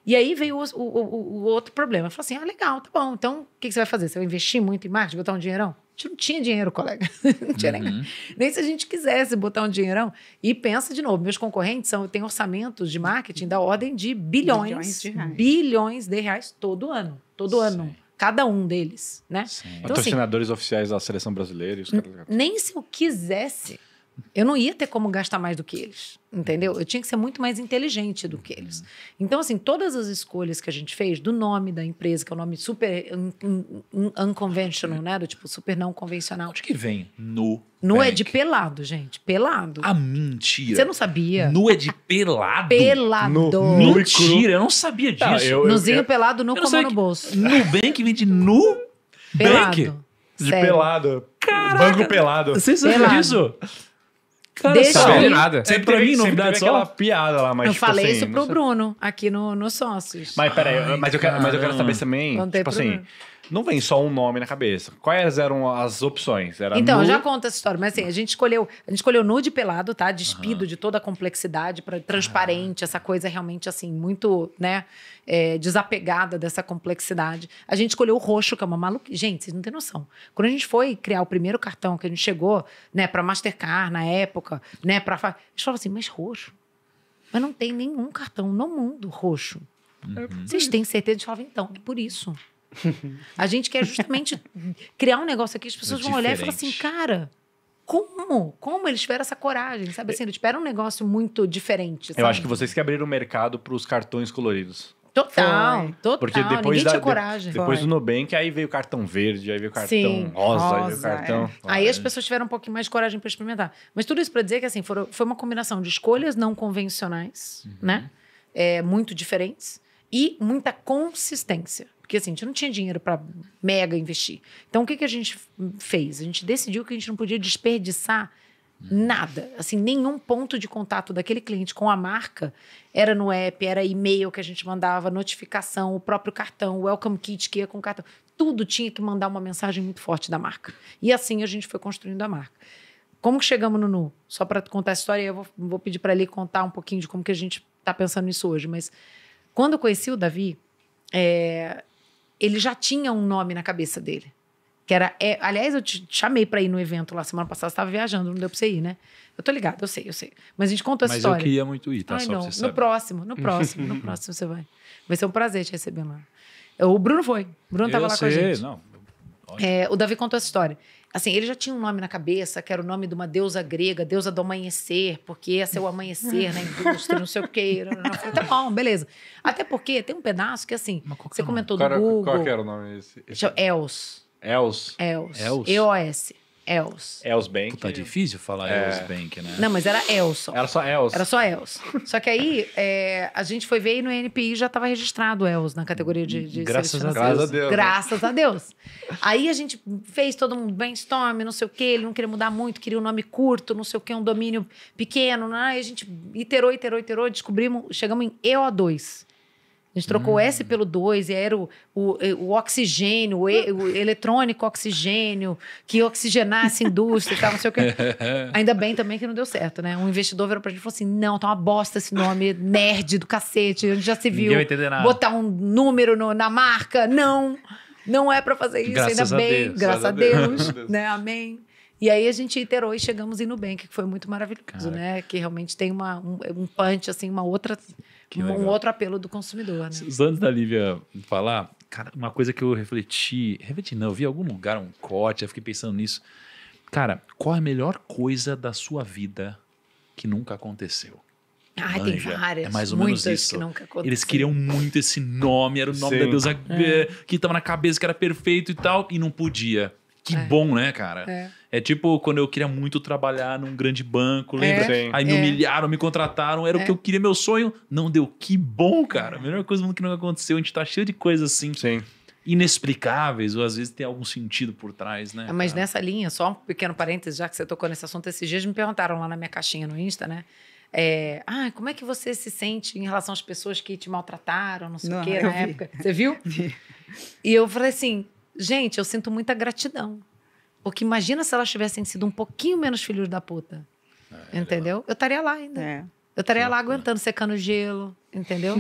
E aí veio o, o, o, o outro problema. Eu falei assim, ah, legal, tá bom, então o que, que, você vai fazer? Você vai investir muito em marketing, botar um dinheirão? A gente não tinha dinheiro, colega. não tinha uhum. nem, nem se a gente quisesse botar um dinheirão. E pensa de novo, meus concorrentes são, eu tenho orçamentos de marketing da ordem de bilhões, bilhões de reais, bilhões de reais todo ano, todo Sim. ano cada um deles, né? Então, assim, Patrocinadores assim, oficiais da seleção brasileira. Caras... É nem se eu quisesse eu não ia ter como gastar mais do que eles, entendeu? Eu tinha que ser muito mais inteligente do que eles. Uhum. Então, assim, todas as escolhas que a gente fez, do nome da empresa, que é o um nome super un, un, unconventional, né? Do tipo, super não convencional. Onde que vem? Nu. Nu é de pelado, gente. Pelado. Ah, mentira. Você não sabia? Nu é de pelado? Pelado. No, mentira, eu não sabia disso. Tá, eu, Nuzinho eu, eu, pelado, nu como no que... bolso. Nubank vem de nu? Pelado. Bank? De Sério. pelado. Caraca. Banco pelado. Vocês sabiam disso? Cara, deixa sabe nada. Sempre pra mim, novidade só. aquela piada lá, mas Eu tipo falei assim, isso pro Bruno aqui no, no Sócios. Mas peraí, mas, eu quero, mas eu quero saber também, Contei tipo assim, Bruno não vem só um nome na cabeça. Quais eram as opções? Era então, nu... já conta essa história, mas assim, a gente escolheu, a gente escolheu nude pelado, tá? Despido de toda a complexidade, pra, transparente, essa coisa realmente assim, muito, né, é, desapegada dessa complexidade. A gente escolheu o roxo, que é uma maluquice. Gente, vocês não têm noção. Quando a gente foi criar o primeiro cartão que a gente chegou, né, pra Mastercard na época, né, pra. A gente falava assim, mas roxo? Mas não tem nenhum cartão no mundo roxo. Uhum. Vocês têm certeza? de falar então, é por isso. A gente quer justamente criar um negócio aqui, as pessoas Diferente. vão olhar e falar assim, cara, como? Como eles tiveram essa coragem? Sabe assim, eles tiveram um negócio muito diferente. Sabe? Eu acho que vocês que abriram o mercado para os cartões coloridos. Total, Foi. total. Porque depois Ninguém da, tinha coragem. Depois Foi. do Nubank, aí veio o cartão verde, aí veio o cartão Sim, rosa, rosa, aí veio o é. cartão... É. Aí as pessoas tiveram um pouquinho mais de coragem para experimentar. Mas tudo isso para dizer que assim, foram, foi uma combinação de escolhas não convencionais, uhum. né? É, muito diferentes e muita consistência. Porque assim, a gente não tinha dinheiro para mega investir. Então, o que, que a gente fez? A gente decidiu que a gente não podia desperdiçar nada. Assim, nenhum ponto de contato daquele cliente com a marca era no app, era e-mail que a gente mandava, notificação, o próprio cartão, o welcome kit que ia com o cartão. Tudo tinha que mandar uma mensagem muito forte da marca. E assim a gente foi construindo a marca. Como que chegamos no Nu? Só para contar a história, eu vou, vou pedir para ele contar um pouquinho de como que a gente está pensando nisso hoje, mas quando eu conheci o Davi, é, ele já tinha um nome na cabeça dele. Que era. É, aliás, eu te chamei para ir no evento lá semana passada, você estava viajando, não deu para você ir, né? Eu tô ligado, eu sei, eu sei. Mas a gente conta a história. Mas eu queria muito ir, tá? Ai, Só não. você no próximo, no próximo, no próximo você vai. Vai ser um prazer te receber lá. O Bruno foi. O Bruno estava lá sei, com a gente. Não, é, o Davi contou essa história assim, ele já tinha um nome na cabeça, que era o nome de uma deusa grega, deusa do amanhecer, porque ia ser é o amanhecer na né, indústria, não sei o quê. Falei, tá bom, beleza. Até porque tem um pedaço que, assim, você comentou do Google. Qual que era o nome desse? Esse... Els. Els? Els. E-O-S. Els. Els Bank. Puta difícil falar é. Els Bank, né? Não, mas era Elson. Era só Els. Era só Els. Só que aí é, a gente foi ver e no NPI já estava registrado Els na categoria de, de Graças a Deus. Deus. Né? Graças a Deus. aí a gente fez todo um brainstorm, não sei o quê, ele não queria mudar muito, queria um nome curto, não sei o quê, um domínio pequeno, né? Aí a gente iterou, iterou, iterou, descobrimos, chegamos em EO2. A gente trocou hum. S pelo 2, e era o, o, o oxigênio, o, e, o, eletrônico oxigênio, que oxigenasse a indústria e tal, não sei o quê. Ainda bem também que não deu certo, né? Um investidor virou pra gente e falou assim: não, tá uma bosta esse nome, nerd do cacete, a gente já se viu. Botar um número no, na marca, não, não é para fazer isso, graças ainda bem, Deus, graças a Deus, a Deus, né? Amém. E aí a gente iterou e chegamos em Nubank, que foi muito maravilhoso, Caraca. né? Que realmente tem uma, um, um punch, assim, uma outra que um legal. outro apelo do consumidor, né? Antes da Lívia falar, cara, uma coisa que eu refleti, refleti não, eu vi em algum lugar um corte, eu fiquei pensando nisso. Cara, qual é a melhor coisa da sua vida que nunca aconteceu? Ah, tem várias. É mais ou menos isso. Que Eles queriam muito esse nome, era o nome Sim. da deusa é. que estava na cabeça, que era perfeito e tal, e não podia. Que é. bom, né, cara? É. é. tipo quando eu queria muito trabalhar num grande banco, lembra? É. Aí me é. humilharam, me contrataram, era o é. que eu queria, meu sonho. Não deu. Que bom, cara. melhor coisa do mundo que não aconteceu. A gente tá cheio de coisas assim. Sim. Inexplicáveis, ou às vezes tem algum sentido por trás, né? Mas cara? nessa linha, só um pequeno parênteses, já que você tocou nesse assunto, esses dias me perguntaram lá na minha caixinha no Insta, né? É, ah, como é que você se sente em relação às pessoas que te maltrataram, não sei o quê, na vi. época? Você viu? Vi. E eu falei assim, Gente, eu sinto muita gratidão. Porque imagina se elas tivessem sido um pouquinho menos filhos da puta. É, é. entendeu? Ela... Eu estaria lá ainda. É. Eu estaria lá aguentando, secando gelo, entendeu?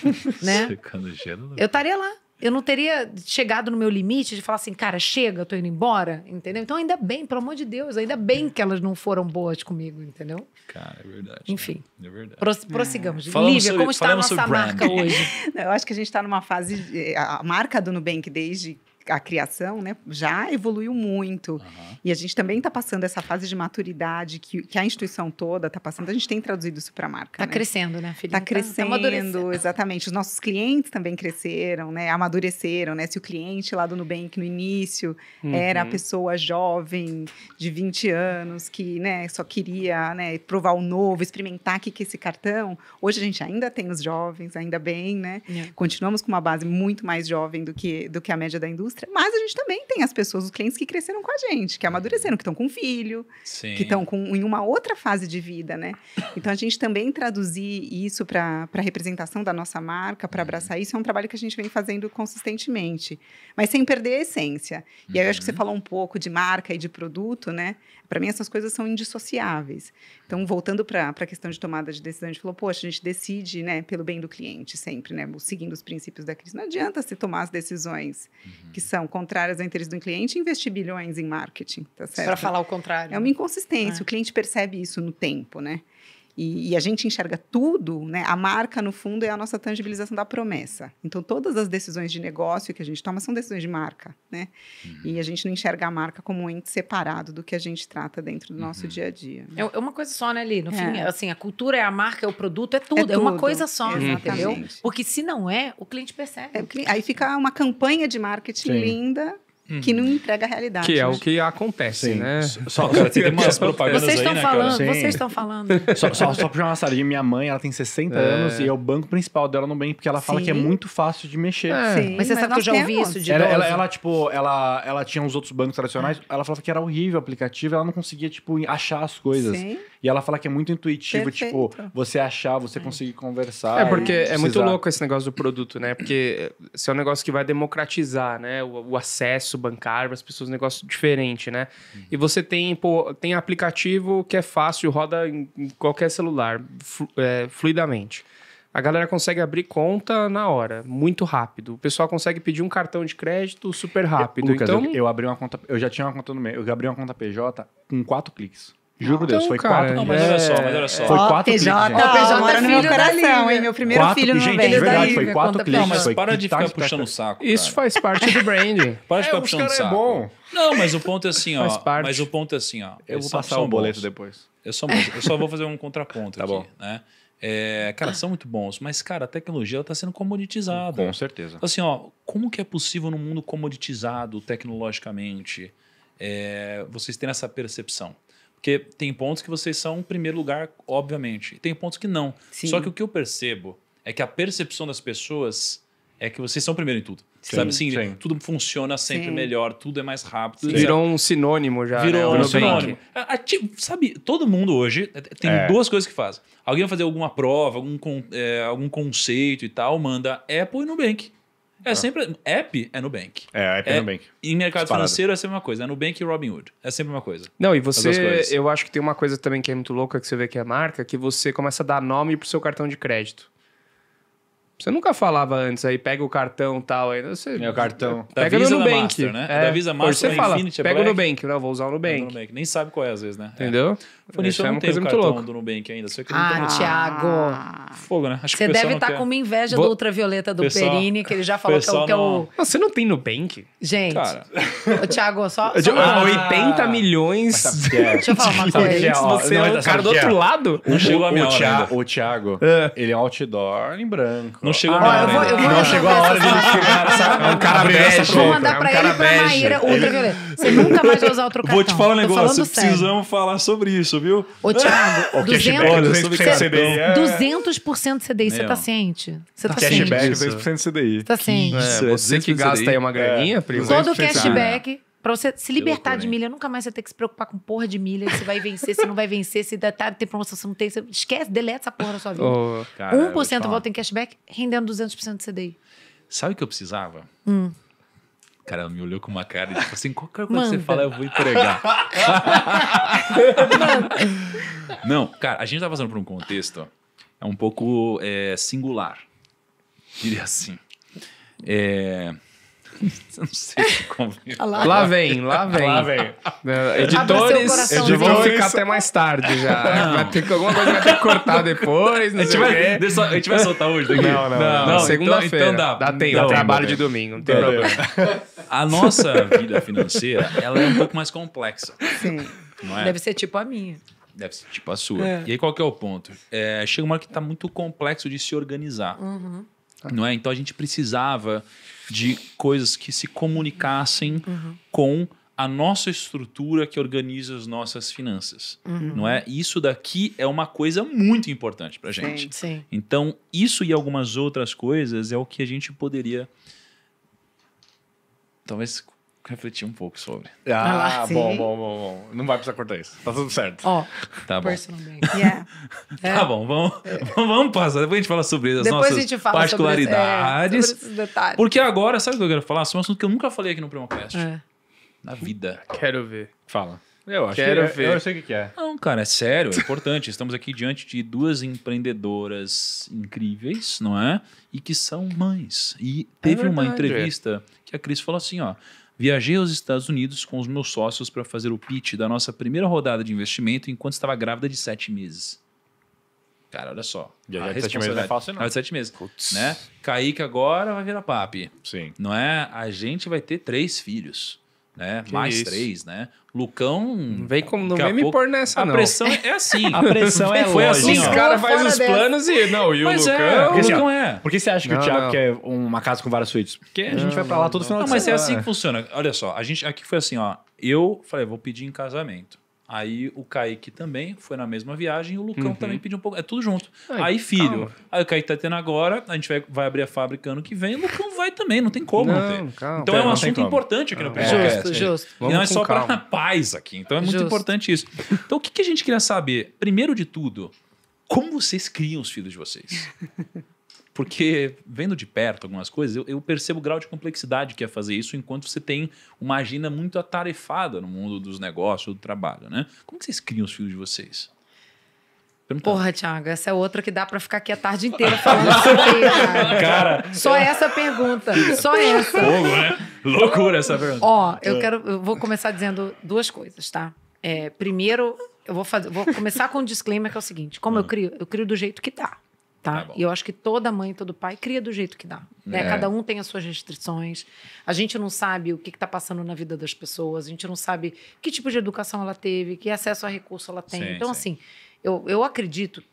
né? Secando gelo. Não... Né? Eu estaria lá. Eu não teria chegado no meu limite de falar assim, cara, chega, eu tô indo embora, entendeu? Então, ainda bem, pelo amor de Deus, ainda bem que elas não foram boas comigo, entendeu? Cara, é verdade. Enfim. Né? É verdade. É. prossigamos. É. Lívia, sobre, como está a nossa marca hoje? eu acho que a gente está numa fase. A marca do Nubank desde a criação, né, já evoluiu muito. Uhum. E a gente também está passando essa fase de maturidade que, que a instituição toda está passando. A gente tem traduzido isso para a marca. Está né? crescendo, né, Felipe? Está tá, tá crescendo, tá exatamente. Os nossos clientes também cresceram, né, amadureceram, né? Se o cliente lá do Nubank no início uhum. era a pessoa jovem de 20 anos que, né, só queria, né, provar o novo, experimentar o que que é esse cartão. Hoje a gente ainda tem os jovens, ainda bem, né? Yeah. É. Continuamos com uma base muito mais jovem do que do que a média da indústria indústria, mas a gente também tem as pessoas, os clientes que cresceram com a gente, que amadureceram, que estão com filho, Sim. que estão com, em uma outra fase de vida, né? Então a gente também traduzir isso para a representação da nossa marca, para uhum. abraçar isso, é um trabalho que a gente vem fazendo consistentemente, mas sem perder a essência. E aí eu acho que você uhum. falou um pouco de marca e de produto, né? Para mim essas coisas são indissociáveis. Então voltando para a questão de tomada de decisão, a gente falou, poxa, a gente decide, né, pelo bem do cliente sempre, né, seguindo os princípios da crise. Não adianta você tomar as decisões uhum. que são contrárias ao interesse do cliente investir bilhões em marketing, tá certo? Para falar o contrário. É uma né? inconsistência, é. o cliente percebe isso no tempo, né? E, e, a gente enxerga tudo, né? A marca, no fundo, é a nossa tangibilização da promessa. Então, todas as decisões de negócio que a gente toma são decisões de marca, né? Uhum. E a gente não enxerga a marca como um ente separado do que a gente trata dentro do uhum. nosso dia a dia. Né? É, é uma coisa só, né, Li? No é. fim, assim, a cultura é a marca, é o produto, é tudo. É, tudo. é uma coisa só, Exatamente. entendeu? Porque se não é, o cliente percebe. É, aí fica uma campanha de marketing Sim. linda, que não entrega a realidade. Que é o né? que acontece, Sim. né? Só, cara, tem umas propagandas vocês estão aí, né, falando, cara? Vocês estão falando. só, só, só uma sardinha, minha mãe, ela tem 60 é. anos e é o banco principal dela no bem, porque ela fala Sim. que é muito fácil de mexer. É. Sim, mas você mas sabe que eu já ouvi isso de ela, ela, ela, tipo, ela, ela tinha uns outros bancos tradicionais, ela falava que era horrível o aplicativo, ela não conseguia, tipo, achar as coisas. Sim. E ela fala que é muito intuitivo, tipo, Perfeito. tipo, você achar, você conseguir conversar. É, porque é muito louco esse negócio do produto, né? Porque esse é um negócio que vai democratizar, né? O, o acesso bancário para as pessoas, um negócio diferente, né? Uhum. E você tem, pô, tem aplicativo que é fácil, roda em qualquer celular, flu, é, fluidamente. A galera consegue abrir conta na hora, muito rápido. O pessoal consegue pedir um cartão de crédito super rápido. Eu, Lucas, então... eu, eu abri uma conta, eu já tinha uma conta no meio, eu abri uma conta PJ com quatro cliques. Juro por Deus, então, foi quatro. Não, mas olha só, mas olha só. Foi quatro clientes. cliques. PJ mora é no meu coração, hein? Meu primeiro filho no Gente, de verdade, foi quatro cliques. Não, mas para de ficar puxando o saco. Isso faz parte do branding. Para de é, ficar puxando o é saco. é bom. Não, mas o ponto é assim, ó. Mas o ponto é assim, ó. Eu vou passar o boleto depois. Eu só, eu só vou fazer um contraponto tá aqui, bom. né? É, cara, são muito bons, mas, cara, a tecnologia está sendo comoditizada. Com certeza. Assim, ó, como que é possível num mundo comoditizado tecnologicamente é, vocês terem essa percepção? Porque tem pontos que vocês são em primeiro lugar, obviamente. E tem pontos que não. Sim. Só que o que eu percebo é que a percepção das pessoas é que vocês são primeiro em tudo. Sim, sabe assim, sim. tudo funciona sempre sim. melhor, tudo é mais rápido. Virou um sinônimo já. Né? Virou né? um sinônimo. A, é, a, é, sabe, todo mundo hoje é, tem é. duas coisas que faz. Alguém vai fazer alguma prova, algum, é, algum conceito e tal, manda Apple e Nubank. É ah. sempre. App é Nubank. É, app é, é Nubank. Em mercado Disparado. financeiro é sempre uma coisa. É Nubank e Robinhood. É sempre uma coisa. Não, e você. Eu acho que tem uma coisa também que é muito louca que você vê que é marca, que você começa a dar nome pro seu cartão de crédito. Você nunca falava antes aí, pega o cartão tal. Aí, você, Meu é cartão. Pega da Visa no Nubank. Master, né? É, da Visa Master, você é fala, Infinity, é pega Black. o Nubank. Não, vou usar o Nubank. Nubank. Nem sabe qual é às vezes, né? Entendeu? É. isso eu não tenho cartão louco. do Nubank ainda. ah, Thiago. Ah, fogo, né? Acho você deve estar tá com uma inveja vou... do Ultravioleta do pessoal, Perini, que ele já falou que é o... Que é o... Não, você não tem Nubank? Gente. Cara. Ô, Thiago, só... só... Ah, 80 milhões... Tá Deixa eu falar uma coisa. Você é o cara do outro lado? O Thiago, ele é outdoor em branco. Não chegou ah, na hora. Eu vou, eu vou não chegou a hora de chegar essa. É um cara bege. Vou mandar pra é um ele e pra Maíra ultravioleta. Você nunca mais vai usar outro cartão. Vou te falar um negócio. Precisamos falar sobre isso, viu? Ô, Thiago, ah, 200, olha, 200%, CDI, é... 200% CDI. Tá tá tá você tá ciente? Você tá ciente? Cashback, 2% CDI. Tá ciente. você que gasta aí uma graninha, primo. Todo é, cashback Pra você se libertar de milha, nunca mais você ter que se preocupar com porra de milha, se vai vencer, se não vai vencer, se dá, tá, tem promoção, se não tem. Você esquece, deleta essa porra da sua vida. Oh, cara, 1% volta em cashback, rendendo 200% de CDI. Sabe o que eu precisava? Hum. Cara, ela me olhou com uma cara, tipo assim, qualquer é coisa Manda. que você falar, eu vou entregar. não, cara, a gente tá passando por um contexto é um pouco é, singular. Diria assim. É não sei como. Lá, lá vem, lá vem. Lá vem. Editores, editores vão ficar até mais tarde já. Vai ter, alguma coisa vai ter que cortar depois. Não a, gente vai, a gente vai soltar hoje daqui? Não, não. não, não então- Segunda-feira. Então, então dá, dá tempo. Dá trabalho de domingo, não tem problema. A nossa vida financeira, ela é um pouco mais complexa. Sim. Não é? Deve ser tipo a minha. Deve ser tipo a sua. É. E aí, qual que é o ponto? É, chega uma hora que tá muito complexo de se organizar. Uhum. Tá. Não é? Então a gente precisava de coisas que se comunicassem uhum. com a nossa estrutura que organiza as nossas finanças, uhum. não é? Isso daqui é uma coisa muito importante para gente. Sim, sim. Então isso e algumas outras coisas é o que a gente poderia talvez refletir um pouco sobre. Ah, ah bom, bom, bom, bom. Não vai precisar cortar isso. Tá tudo certo. Ó, oh, tá bom. Yeah. tá é. bom, vamos, vamos passar. Depois a gente fala sobre as Depois nossas a gente fala particularidades. Sobre, esse, é, sobre esses detalhes. Porque agora, sabe o que eu quero falar? Sobre é um assunto que eu nunca falei aqui no Primocast. É. Na vida. Quero ver. Fala. Eu acho Quero que, é, ver. Eu sei o que é. Não, cara, é sério, é importante. Estamos aqui diante de duas empreendedoras incríveis, não é? E que são mães. E teve é uma entrevista que a Cris falou assim: ó, Viajei aos Estados Unidos com os meus sócios para fazer o pitch da nossa primeira rodada de investimento enquanto estava grávida de sete meses. Cara, olha só. Viajar de sete meses não é fácil, não. Ah, de sete meses. Putz. Né? Kaique agora vai virar papi. Sim. Não é? A gente vai ter três filhos né? Que mais isso. três, né? Lucão. Não vem, como, não vem me pôr nessa, não. A pressão é assim. a pressão é Foi assim, Os caras fazem os planos e. Não, e o mas é, Lucão. É, porque, Lucão é. Por que você acha que não, o Thiago não. quer uma casa com várias suítes? Porque a gente vai pra lá todo final não, de semana. Não, mas é assim que funciona. Olha só, a gente aqui foi assim, ó. Eu falei, vou pedir em casamento. Aí o Kaique também foi na mesma viagem e o Lucão uhum. também pediu um pouco. É tudo junto. aí, filho, calma. aí o Kaique tá tendo agora, a gente vai, vai abrir a fábrica ano que vem, e o Lucão vai também, não tem como não, não ter. Calma. Então é um assunto importante aqui no ah. podcast. Justo, justo. E não é só para paz aqui. Então é muito justo. importante isso. Então o que, que a gente queria saber? Primeiro de tudo, como vocês criam os filhos de vocês? Porque vendo de perto algumas coisas, eu, eu percebo o grau de complexidade que é fazer isso enquanto você tem uma agenda muito atarefada no mundo dos negócios, do trabalho, né? Como que vocês criam os filhos de vocês? Perguntar. Porra, Thiago, essa é outra que dá para ficar aqui a tarde inteira falando sobre cara. cara. Só essa pergunta. Só essa. Fogo, né? Loucura essa pergunta. Ó, eu quero. Eu vou começar dizendo duas coisas, tá? É, primeiro, eu vou, fazer, vou começar com um disclaimer que é o seguinte: como eu ah. crio, eu crio do jeito que tá. Tá? tá e eu acho que toda mãe, todo pai cria do jeito que dá. Né? É. Cada um tem as suas restrições. A gente não sabe o que está passando na vida das pessoas, a gente não sabe que tipo de educação ela teve, que acesso a recurso ela tem. Sim, então, sim. assim, eu, eu acredito.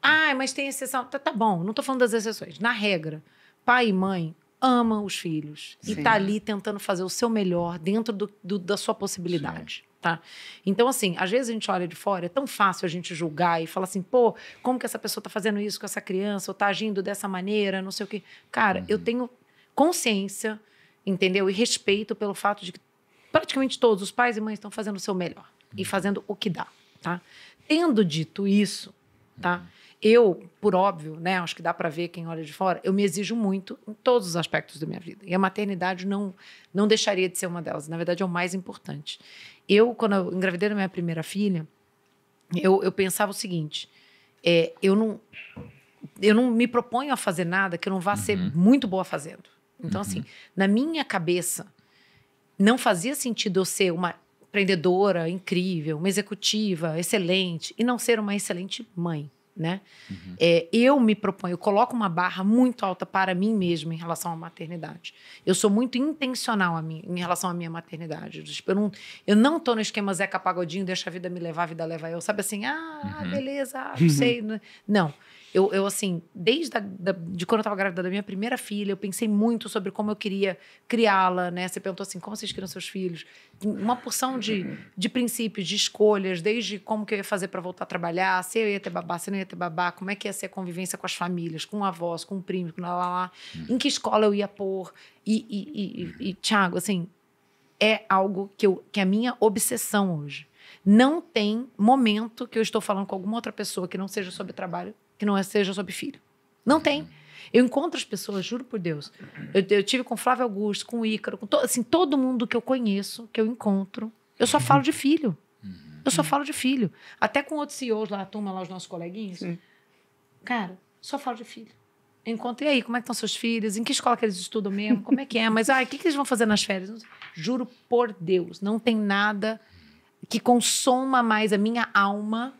Ah, mas tem exceção. Tá, tá bom, não estou falando das exceções. Na regra, pai e mãe amam os filhos sim. e está ali tentando fazer o seu melhor dentro do, do da sua possibilidade tá? Então, assim, às vezes a gente olha de fora, é tão fácil a gente julgar e falar assim, pô, como que essa pessoa tá fazendo isso com essa criança, ou tá agindo dessa maneira, não sei o quê. Cara, uhum. eu tenho consciência, entendeu? E respeito pelo fato de que praticamente todos os pais e mães estão fazendo o seu melhor uhum. e fazendo o que dá, tá? Tendo dito isso, tá? Uhum. Eu, por óbvio, né, acho que dá para ver quem olha de fora, eu me exijo muito em todos os aspectos da minha vida. E a maternidade não, não deixaria de ser uma delas. Na verdade, é o mais importante. Eu, quando eu engravidei da minha primeira filha, eu, eu pensava o seguinte: é, eu, não, eu não me proponho a fazer nada que eu não vá uhum. ser muito boa fazendo. Então, assim, uhum. assim, na minha cabeça, não fazia sentido eu ser uma empreendedora incrível, uma executiva excelente e não ser uma excelente mãe né? Uhum. É, eu me proponho, eu coloco uma barra muito alta para mim mesma em relação à maternidade. Eu sou muito intencional a mim, em relação à minha maternidade. Tipo, eu não, eu não tô no esquema Zeca Pagodinho, deixa a vida me levar, a vida leva eu. Sabe assim, ah, uhum. beleza, ah, não sei. Não. Eu, eu assim, desde a, da, de quando eu estava grávida da minha primeira filha, eu pensei muito sobre como eu queria criá-la, né? Você perguntou assim, como vocês criam seus filhos? Uma porção de, uhum. de princípios, de escolhas, desde como que eu ia fazer para voltar a trabalhar, se eu ia ter babá, se não ia ter babá, como é que ia ser a convivência com as famílias, com avós, com primos, com lá, lá, lá, uhum. em que escola eu ia pôr. E, e, e, uhum. e, Thiago, assim, é algo que, eu, que é a minha obsessão hoje. Não tem momento que eu estou falando com alguma outra pessoa que não seja sobre trabalho que não é seja sobre filho. Não tem. Eu encontro as pessoas, juro por Deus. Eu, eu tive com Flávio Augusto, com Ícaro, com to, assim, todo mundo que eu conheço, que eu encontro, eu só falo de filho. Eu só falo de filho. Até com outros CEOs lá, a turma lá, os nossos coleguinhas. Sim. Cara, só falo de filho. Encontro, e aí, como é que estão seus filhos? Em que escola que eles estudam mesmo? Como é que é? Mas, ai, o que, que eles vão fazer nas férias? Juro por Deus, não tem nada que consoma mais a minha alma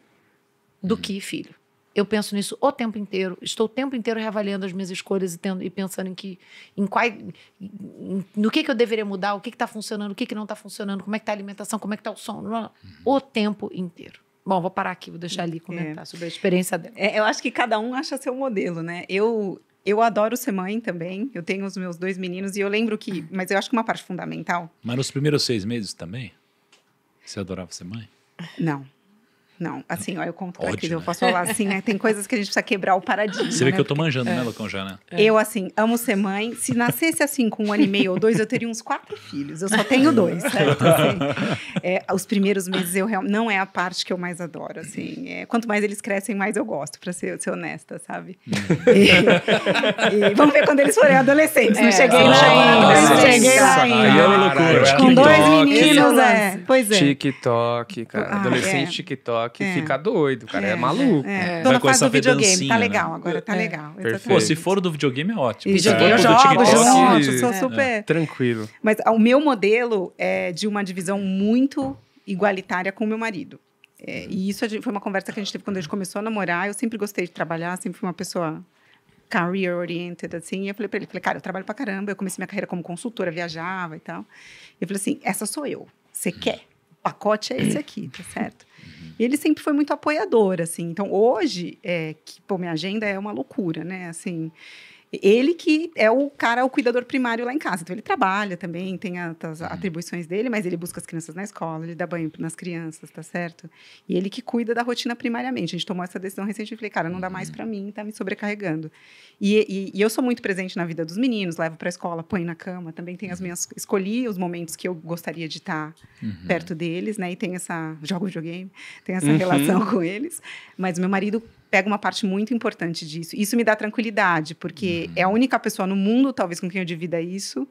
do que filho eu penso nisso o tempo inteiro. Estou o tempo inteiro reavaliando as minhas escolhas e, tendo, e pensando em que, em qual, em, no que, que eu deveria mudar, o que está funcionando, o que, que não está funcionando, como é que está a alimentação, como é que está o sono, uhum. o tempo inteiro. Bom, vou parar aqui, vou deixar ali é. comentar é. sobre a experiência dela. É, eu acho que cada um acha seu modelo, né? Eu eu adoro ser mãe também. Eu tenho os meus dois meninos e eu lembro que, uhum. mas eu acho que uma parte fundamental. Mas nos primeiros seis meses também, você adorava ser mãe? Não. Não, assim, ó, eu conto pra Cris, né? eu posso falar assim, né? Tem coisas que a gente precisa quebrar o paradigma. Você vê né? que eu tô manjando, né, é. né, Lucão, já, né? É. Eu, assim, amo ser mãe. Se nascesse assim com um ano e meio ou dois, eu teria uns quatro filhos. Eu só tenho dois, certo? Assim, é, os primeiros meses eu realmente não é a parte que eu mais adoro, assim. É, quanto mais eles crescem, mais eu gosto, pra ser, ser honesta, sabe? Uhum. e, e, vamos ver quando eles forem adolescentes. Não é. cheguei lá ainda. Não cheguei lá ainda. Aí é loucura. Com dois meninos, é. Pois é. TikTok, cara. Ah, adolescente é. TikTok que é. fica doido, cara. É, é maluco. É. Tô é. é. na do videogame. Tá dancinha, tá legal né? agora, tá é. legal. Pô, se for do videogame é ótimo. Videogame, é. eu jogo, TikTok, jogo, sou super... Tranquilo. Mas ah, o meu modelo é de uma divisão muito igualitária com o meu marido. e isso foi uma conversa que a gente teve quando a gente começou a namorar. Eu sempre gostei de trabalhar, sempre fui uma pessoa career oriented, assim. E eu falei para ele, falei, cara, eu trabalho pra caramba. Eu comecei minha carreira como consultora, viajava e tal. Eu falei assim, essa sou eu. Você quer? O pacote é esse aqui, tá certo? E ele sempre foi muito apoiador, assim. Então, hoje, é, que, pô, minha agenda é uma loucura, né? Assim, ele que é o cara, o cuidador primário lá em casa. Então ele trabalha também, tem as uhum. atribuições dele, mas ele busca as crianças na escola, ele dá banho nas crianças, tá certo? E ele que cuida da rotina primariamente. A gente tomou essa decisão recente e falei, cara, não dá mais uhum. para mim, tá me sobrecarregando. E, e, e, eu sou muito presente na vida dos meninos, levo para a escola, põe na cama, também tem as uhum. minhas. Escolhi os momentos que eu gostaria de estar tá uhum. perto deles, né? E tem essa. Jogo videogame, tem essa uhum. relação com eles. Mas meu marido pega uma parte muito importante disso. Isso me dá tranquilidade, porque uhum. é a única pessoa no mundo, talvez, com quem eu divida isso,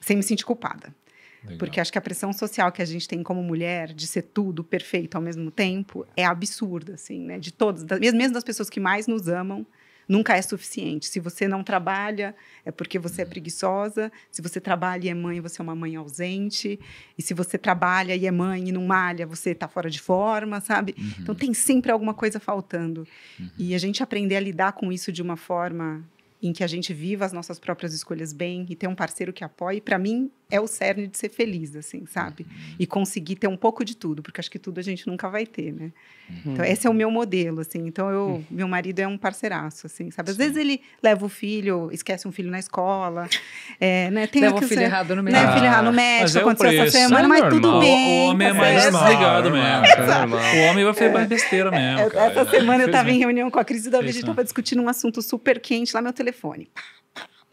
sem me sentir culpada. Legal. Porque acho que a pressão social que a gente tem como mulher de ser tudo perfeito ao mesmo tempo é absurda, assim, né? De todas, mesmo das pessoas que mais nos amam, nunca é suficiente. Se você não trabalha, é porque você é uhum. preguiçosa. Se você trabalha e é mãe, você é uma mãe ausente. E se você trabalha e é mãe e não malha, você está fora de forma, sabe? Uhum. Então tem sempre alguma coisa faltando. Uhum. E a gente aprender a lidar com isso de uma forma em que a gente viva as nossas próprias escolhas bem e ter um parceiro que apoie, para mim é o cerne de ser feliz, assim, sabe? Uhum. E conseguir ter um pouco de tudo, porque acho que tudo a gente nunca vai ter, né? Uhum. Então, esse é o meu modelo, assim. Então, eu, uhum. meu marido é um parceiraço, assim, sabe? Às Sim. vezes ele leva o filho, esquece um filho na escola, é, né? Tem leva o né? né, filho errado no ah, médico. Né? Ah, filho errado no médico, aconteceu essa semana, é mas tudo bem. O homem é mais desligado mesmo. É o homem vai fazer mais besteira é, mesmo. Essa semana eu estava em reunião com a Cris da Vegetal tava discutir um assunto super quente lá no meu telefone.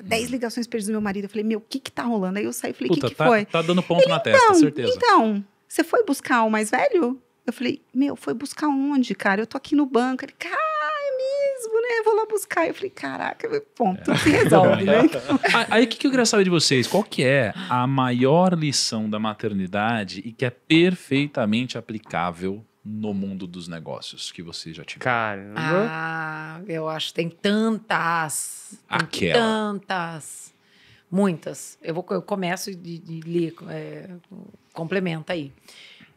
10 ligações perdidas do meu marido. Eu falei, meu, o que que tá rolando? Aí eu saí e falei, o que, que tá, foi? Tá dando ponto Ele, na então, com certeza. Então, você foi buscar o mais velho? Eu falei, meu, foi buscar onde, cara? Eu tô aqui no banco. Ele, cara, é mesmo, né? Vou lá buscar. Eu falei, caraca, bom, tudo é. se resolve, né? Aí o que, que eu queria saber de vocês? Qual que é a maior lição da maternidade e que é perfeitamente aplicável no mundo dos negócios que você já tiver? Caramba. Ah, eu acho que tem tantas. Aquela. tantas. Muitas. Eu, vou, eu começo de, de, é, complementa aí.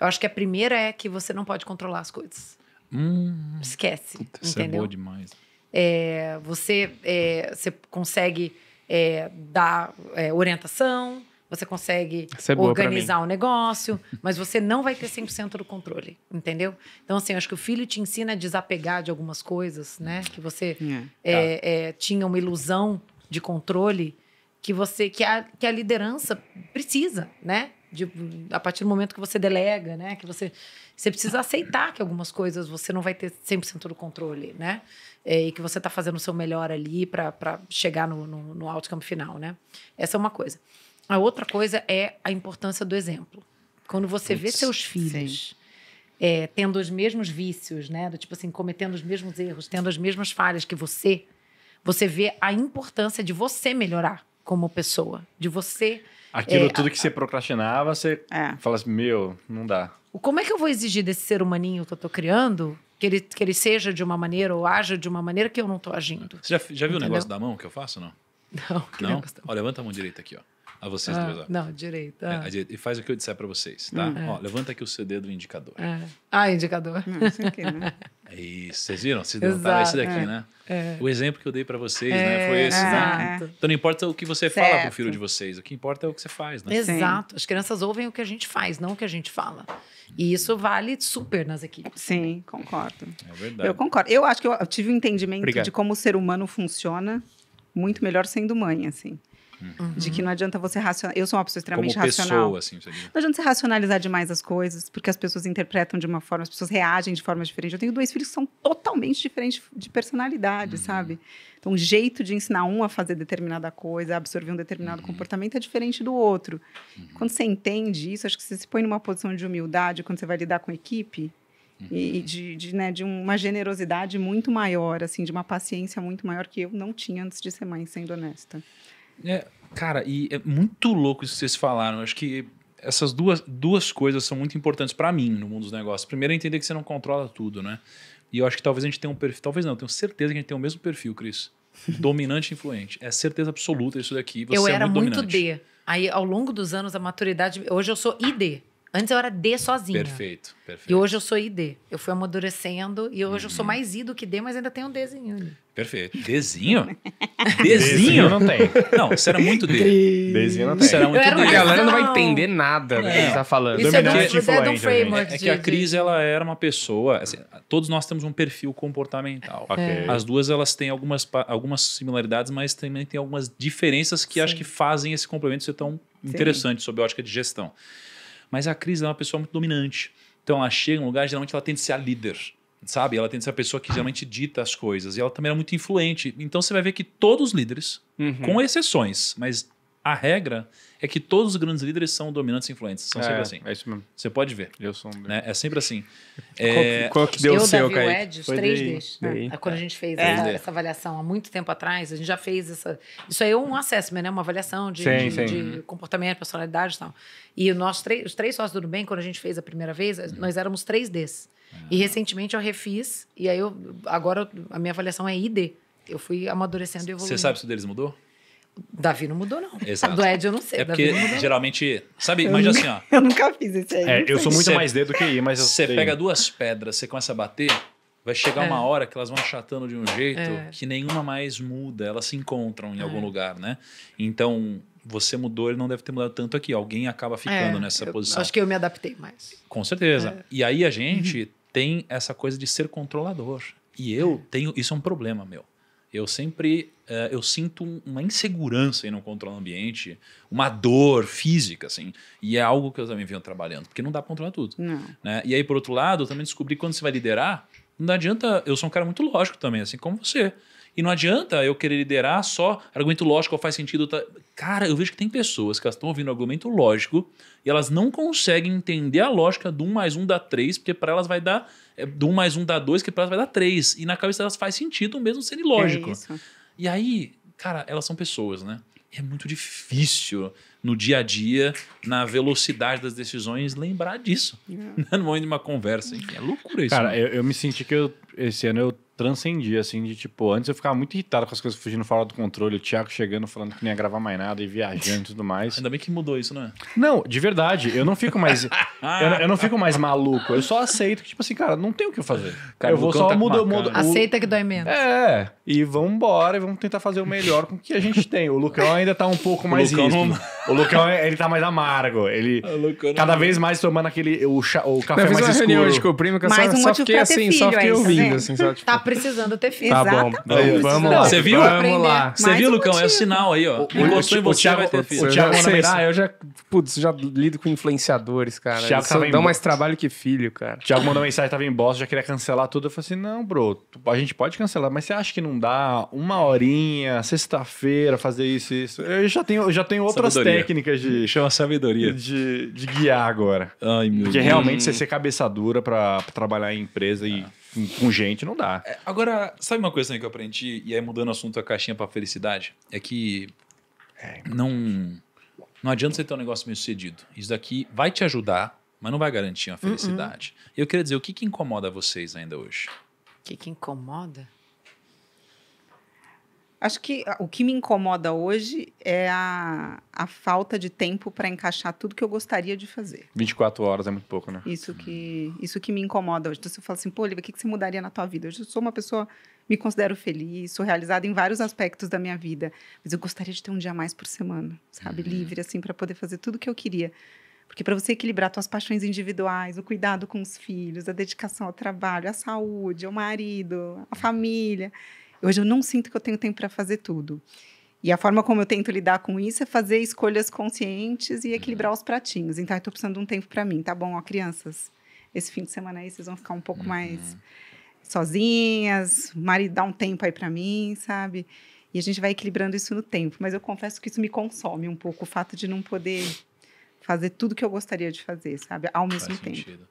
Eu acho que a primeira é que você não pode controlar as coisas. Hum, Esquece. Puta, é entendeu? Isso é boa demais. É, você, é, você consegue é, dar é, orientação, você consegue é organizar o um negócio, mas você não vai ter 100% do controle, entendeu? Então, assim, acho que o filho te ensina a desapegar de algumas coisas, né? Que você é, tá. é. É, tinha uma ilusão de controle que você que a, que a liderança precisa, né? De, a partir do momento que você delega, né? Que você, você precisa aceitar que algumas coisas você não vai ter 100% do controle, né? É, e que você está fazendo o seu melhor ali para chegar no, no, no outcome final, né? Essa é uma coisa. A outra coisa é a importância do exemplo. Quando você vê seus filhos é, tendo os mesmos vícios, né? Do, tipo assim, cometendo os mesmos erros, tendo as mesmas falhas que você, você vê a importância de você melhorar como pessoa, de você. Aquilo é, tudo que você procrastinava, você é. fala assim: meu, não dá. Como é que eu vou exigir desse ser humaninho que eu tô criando que ele, que ele seja de uma maneira ou haja de uma maneira que eu não tô agindo? Você já, já viu Entendeu? o negócio da mão que eu faço, não? Não, que não? Olha, levanta a mão direita aqui, ó. A vocês ah, dois. Não, direita é, Ah. É, e faz o que eu disser para vocês, tá? Hum, é. Ó, levanta aqui o seu dedo indicador. É. Ah, indicador. isso aqui, né? É isso, vocês viram? Vocês esse daqui, né? O exemplo que eu dei para vocês, né? Foi esse, né? Então não importa o que você certo. fala pro filho de vocês, o que importa é o que você faz, né? Exato. Sim. As crianças ouvem o que a gente faz, não o que a gente fala. E isso vale super nas equipes. Sim, concordo. É verdade. Eu concordo. Eu acho que eu tive um entendimento Obrigado. de como o ser humano funciona muito melhor sendo mãe, assim. Uhum. De que não adianta você racionalizar. Eu sou uma pessoa extremamente Como racional. Pessoa, assim, seria. Não adianta você racionalizar demais as coisas, porque as pessoas interpretam de uma forma, as pessoas reagem de forma diferente. Eu tenho dois filhos que são totalmente diferentes de personalidade, uhum. sabe? Então, o jeito de ensinar um a fazer determinada coisa, a absorver um determinado uhum. comportamento é diferente do outro. Uhum. Quando você entende isso, acho que você se põe numa posição de humildade quando você vai lidar com a equipe e uhum. de, de, né, de uma generosidade muito maior, assim, de uma paciência muito maior que eu não tinha antes de ser mãe, sendo honesta. É, cara, e é muito louco isso que vocês falaram. Eu acho que essas duas, duas coisas são muito importantes para mim no mundo dos negócios. Primeiro, é entender que você não controla tudo, né? E eu acho que talvez a gente tenha um perfil. Talvez não, tenho certeza que a gente tem o mesmo perfil, Cris. Dominante e influente. É certeza absoluta isso daqui. Você eu é era muito, muito D. Aí, ao longo dos anos, a maturidade. Hoje eu sou ID. Antes eu era D sozinha. Perfeito, perfeito. E hoje eu sou ID. Eu fui amadurecendo e hoje uhum. eu sou uhum. mais I do que D, mas ainda tenho um Dzinho ali. Perfeito. Dzinho? Dzinho? não tem. Não, você era muito D. Dzinho não tem. Você era muito era um D. A galera não. vai entender nada do é. que você tá falando. Isso é Dominante é, do, é, framework. é que a Cris, ela era uma pessoa... Assim, todos nós temos um perfil comportamental. Okay. É. As duas, elas têm algumas, algumas similaridades, mas também tem algumas diferenças que Sim. acho que fazem esse complemento ser tão Sim. interessante sob a ótica de gestão. Mas a Cris é uma pessoa muito dominante. Então ela chega em um lugar, geralmente ela tende a ser a líder, sabe? Ela tende a ser a pessoa que geralmente dita as coisas. E ela também era muito influente. Então você vai ver que todos os líderes, uhum. com exceções, mas a regra é que todos os grandes líderes são dominantes e influentes. São é, sempre assim. É isso mesmo. Você pode ver. Eu sou um né? É sempre assim. É... Qual, qual, que deu eu, o seu, Davi, Kaique? Ed, os Foi três daí, Ds. Daí. Né? Quando a gente fez é. essa, essa, avaliação há muito tempo atrás, a gente já fez essa. Isso aí é um assessment, né? uma avaliação de, sim, de, sim. de comportamento, personalidade e tal. E nós, os três sócios do Nubank, quando a gente fez a primeira vez, hum. nós éramos três Ds. Ah. E recentemente eu refiz, e aí eu, agora a minha avaliação é ID. Eu fui amadurecendo e evoluindo. Você sabe se o deles mudou? Davi não mudou, não. Exato. Do Ed eu não sei. É porque geralmente. Sabe, mas assim, ó. Eu nunca fiz isso aí. É, eu sou muito cê, mais dedo que I, mas eu Você pega duas pedras, você começa a bater, vai chegar é. uma hora que elas vão achatando de um jeito é. que nenhuma mais muda, elas se encontram em é. algum lugar, né? Então, você mudou, ele não deve ter mudado tanto aqui. Alguém acaba é, ficando nessa eu, posição. Acho que eu me adaptei mais. Com certeza. É. E aí a gente uhum. tem essa coisa de ser controlador. E eu tenho. Isso é um problema meu eu sempre uh, eu sinto uma insegurança em não controlar o ambiente, uma dor física, assim. E é algo que eu também venho trabalhando, porque não dá para controlar tudo. Né? E aí, por outro lado, eu também descobri que quando você vai liderar, não adianta. Eu sou um cara muito lógico também, assim como você. E não adianta eu querer liderar só argumento lógico faz sentido. Tá... Cara, eu vejo que tem pessoas que estão ouvindo argumento lógico e elas não conseguem entender a lógica do um mais um dá três, porque para elas vai dar é do um mais um dá dois, que para elas vai dar três. E na cabeça delas faz sentido, mesmo sendo ilógico. É e aí, cara, elas são pessoas, né? é muito difícil no dia a dia, na velocidade das decisões, lembrar disso. É. Não. no momento de uma conversa. é loucura isso. Cara, né? eu, eu, me senti que eu, esse ano eu transcendi, assim, de tipo, antes eu ficava muito irritado com as coisas fugindo fora do controle, o Thiago chegando falando que não ia gravar mais nada e viajando e tudo mais. Ainda bem que mudou isso, né? Não, de verdade, eu não fico mais. eu, não, eu, não fico mais maluco. Eu só aceito que, tipo assim, cara, não tem o que fazer. Cara, eu vou só tá mudar. mundo. Aceita que dói menos. É. E vamos embora e vamos tentar fazer o melhor com o que a gente tem. O Lucão ainda tá um pouco mais o Lucão, não... o Lucão, ele tá mais amargo. Ele cada é. vez mais tomando aquele o, chá, o café mais escuro. Eu reunião hoje com o primo que mais só, um só fiquei assim, filho, só fiquei ouvindo, assim, só tipo... Tá precisando ter filho. Tá bom. Exatamente. Vamos lá. Você viu? Vamos lá. Você viu, Lucão? Motivo. É o sinal aí, ó. Encostou em você, Thiago, vai ter filho. O Thiago sei, ah, eu já, putz, já lido com influenciadores, cara. Thiago tava dão mais trabalho que filho, cara. Thiago mandou mensagem, tava em bosta, já queria cancelar tudo. Eu falei assim, não, bro, a gente pode cancelar, mas você acha que não dá uma horinha, sexta-feira, fazer isso isso? Eu já tenho, já tenho outras sabedoria. técnicas de... Chama sabedoria. De, de guiar agora. Ai, meu Porque Deus. realmente você ser cabeça dura pra, pra trabalhar em empresa ah. e é com gente não dá. É, agora, sabe uma coisa também que eu aprendi, e aí mudando o assunto a caixinha pra felicidade? É que é, não, não adianta você ter um negócio meio sucedido. Isso daqui vai te ajudar, mas não vai garantir uma uhum. felicidade. Uh -uh. Eu queria dizer, o que, que incomoda vocês ainda hoje? O que, que incomoda? Acho que o que me incomoda hoje é a, a falta de tempo para encaixar tudo que eu gostaria de fazer. 24 horas é muito pouco, né? Isso que, isso que me incomoda hoje. Então, se eu falo assim, pô, o que, que você mudaria na tua vida? Hoje eu sou uma pessoa, me considero feliz, sou realizada em vários aspectos da minha vida. Mas eu gostaria de ter um dia mais por semana, sabe? Uhum. Livre, assim, para poder fazer tudo o que eu queria. Porque para você equilibrar suas paixões individuais, o cuidado com os filhos, a dedicação ao trabalho, a saúde, ao marido, a é. família Hoje eu não sinto que eu tenho tempo para fazer tudo. E a forma como eu tento lidar com isso é fazer escolhas conscientes e equilibrar uhum. os pratinhos. Então, eu estou precisando de um tempo para mim, tá bom? Ó, crianças, esse fim de semana aí vocês vão ficar um pouco uhum. mais sozinhas, o marido dá um tempo aí para mim, sabe? E a gente vai equilibrando isso no tempo. Mas eu confesso que isso me consome um pouco, o fato de não poder fazer tudo que eu gostaria de fazer, sabe? Ao mesmo faz tempo. Sentido.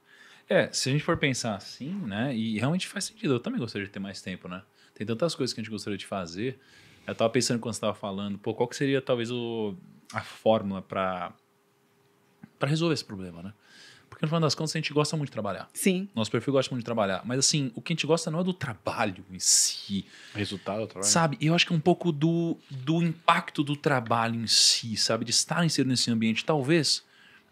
É, se a gente for pensar assim, né? E realmente faz sentido. Eu também gostaria de ter mais tempo, né? Tem tantas coisas que a gente gostaria de fazer. Eu estava pensando quando você estava falando, pô, qual que seria talvez o, a fórmula para para resolver esse problema, né? Porque no final das contas a gente gosta muito de trabalhar. Sim. Nosso perfil gosta muito de trabalhar, mas assim, o que a gente gosta não é do trabalho em si, resultado do trabalho. Sabe? Eu acho que é um pouco do, do impacto do trabalho em si, sabe? De estar inserido nesse ambiente, talvez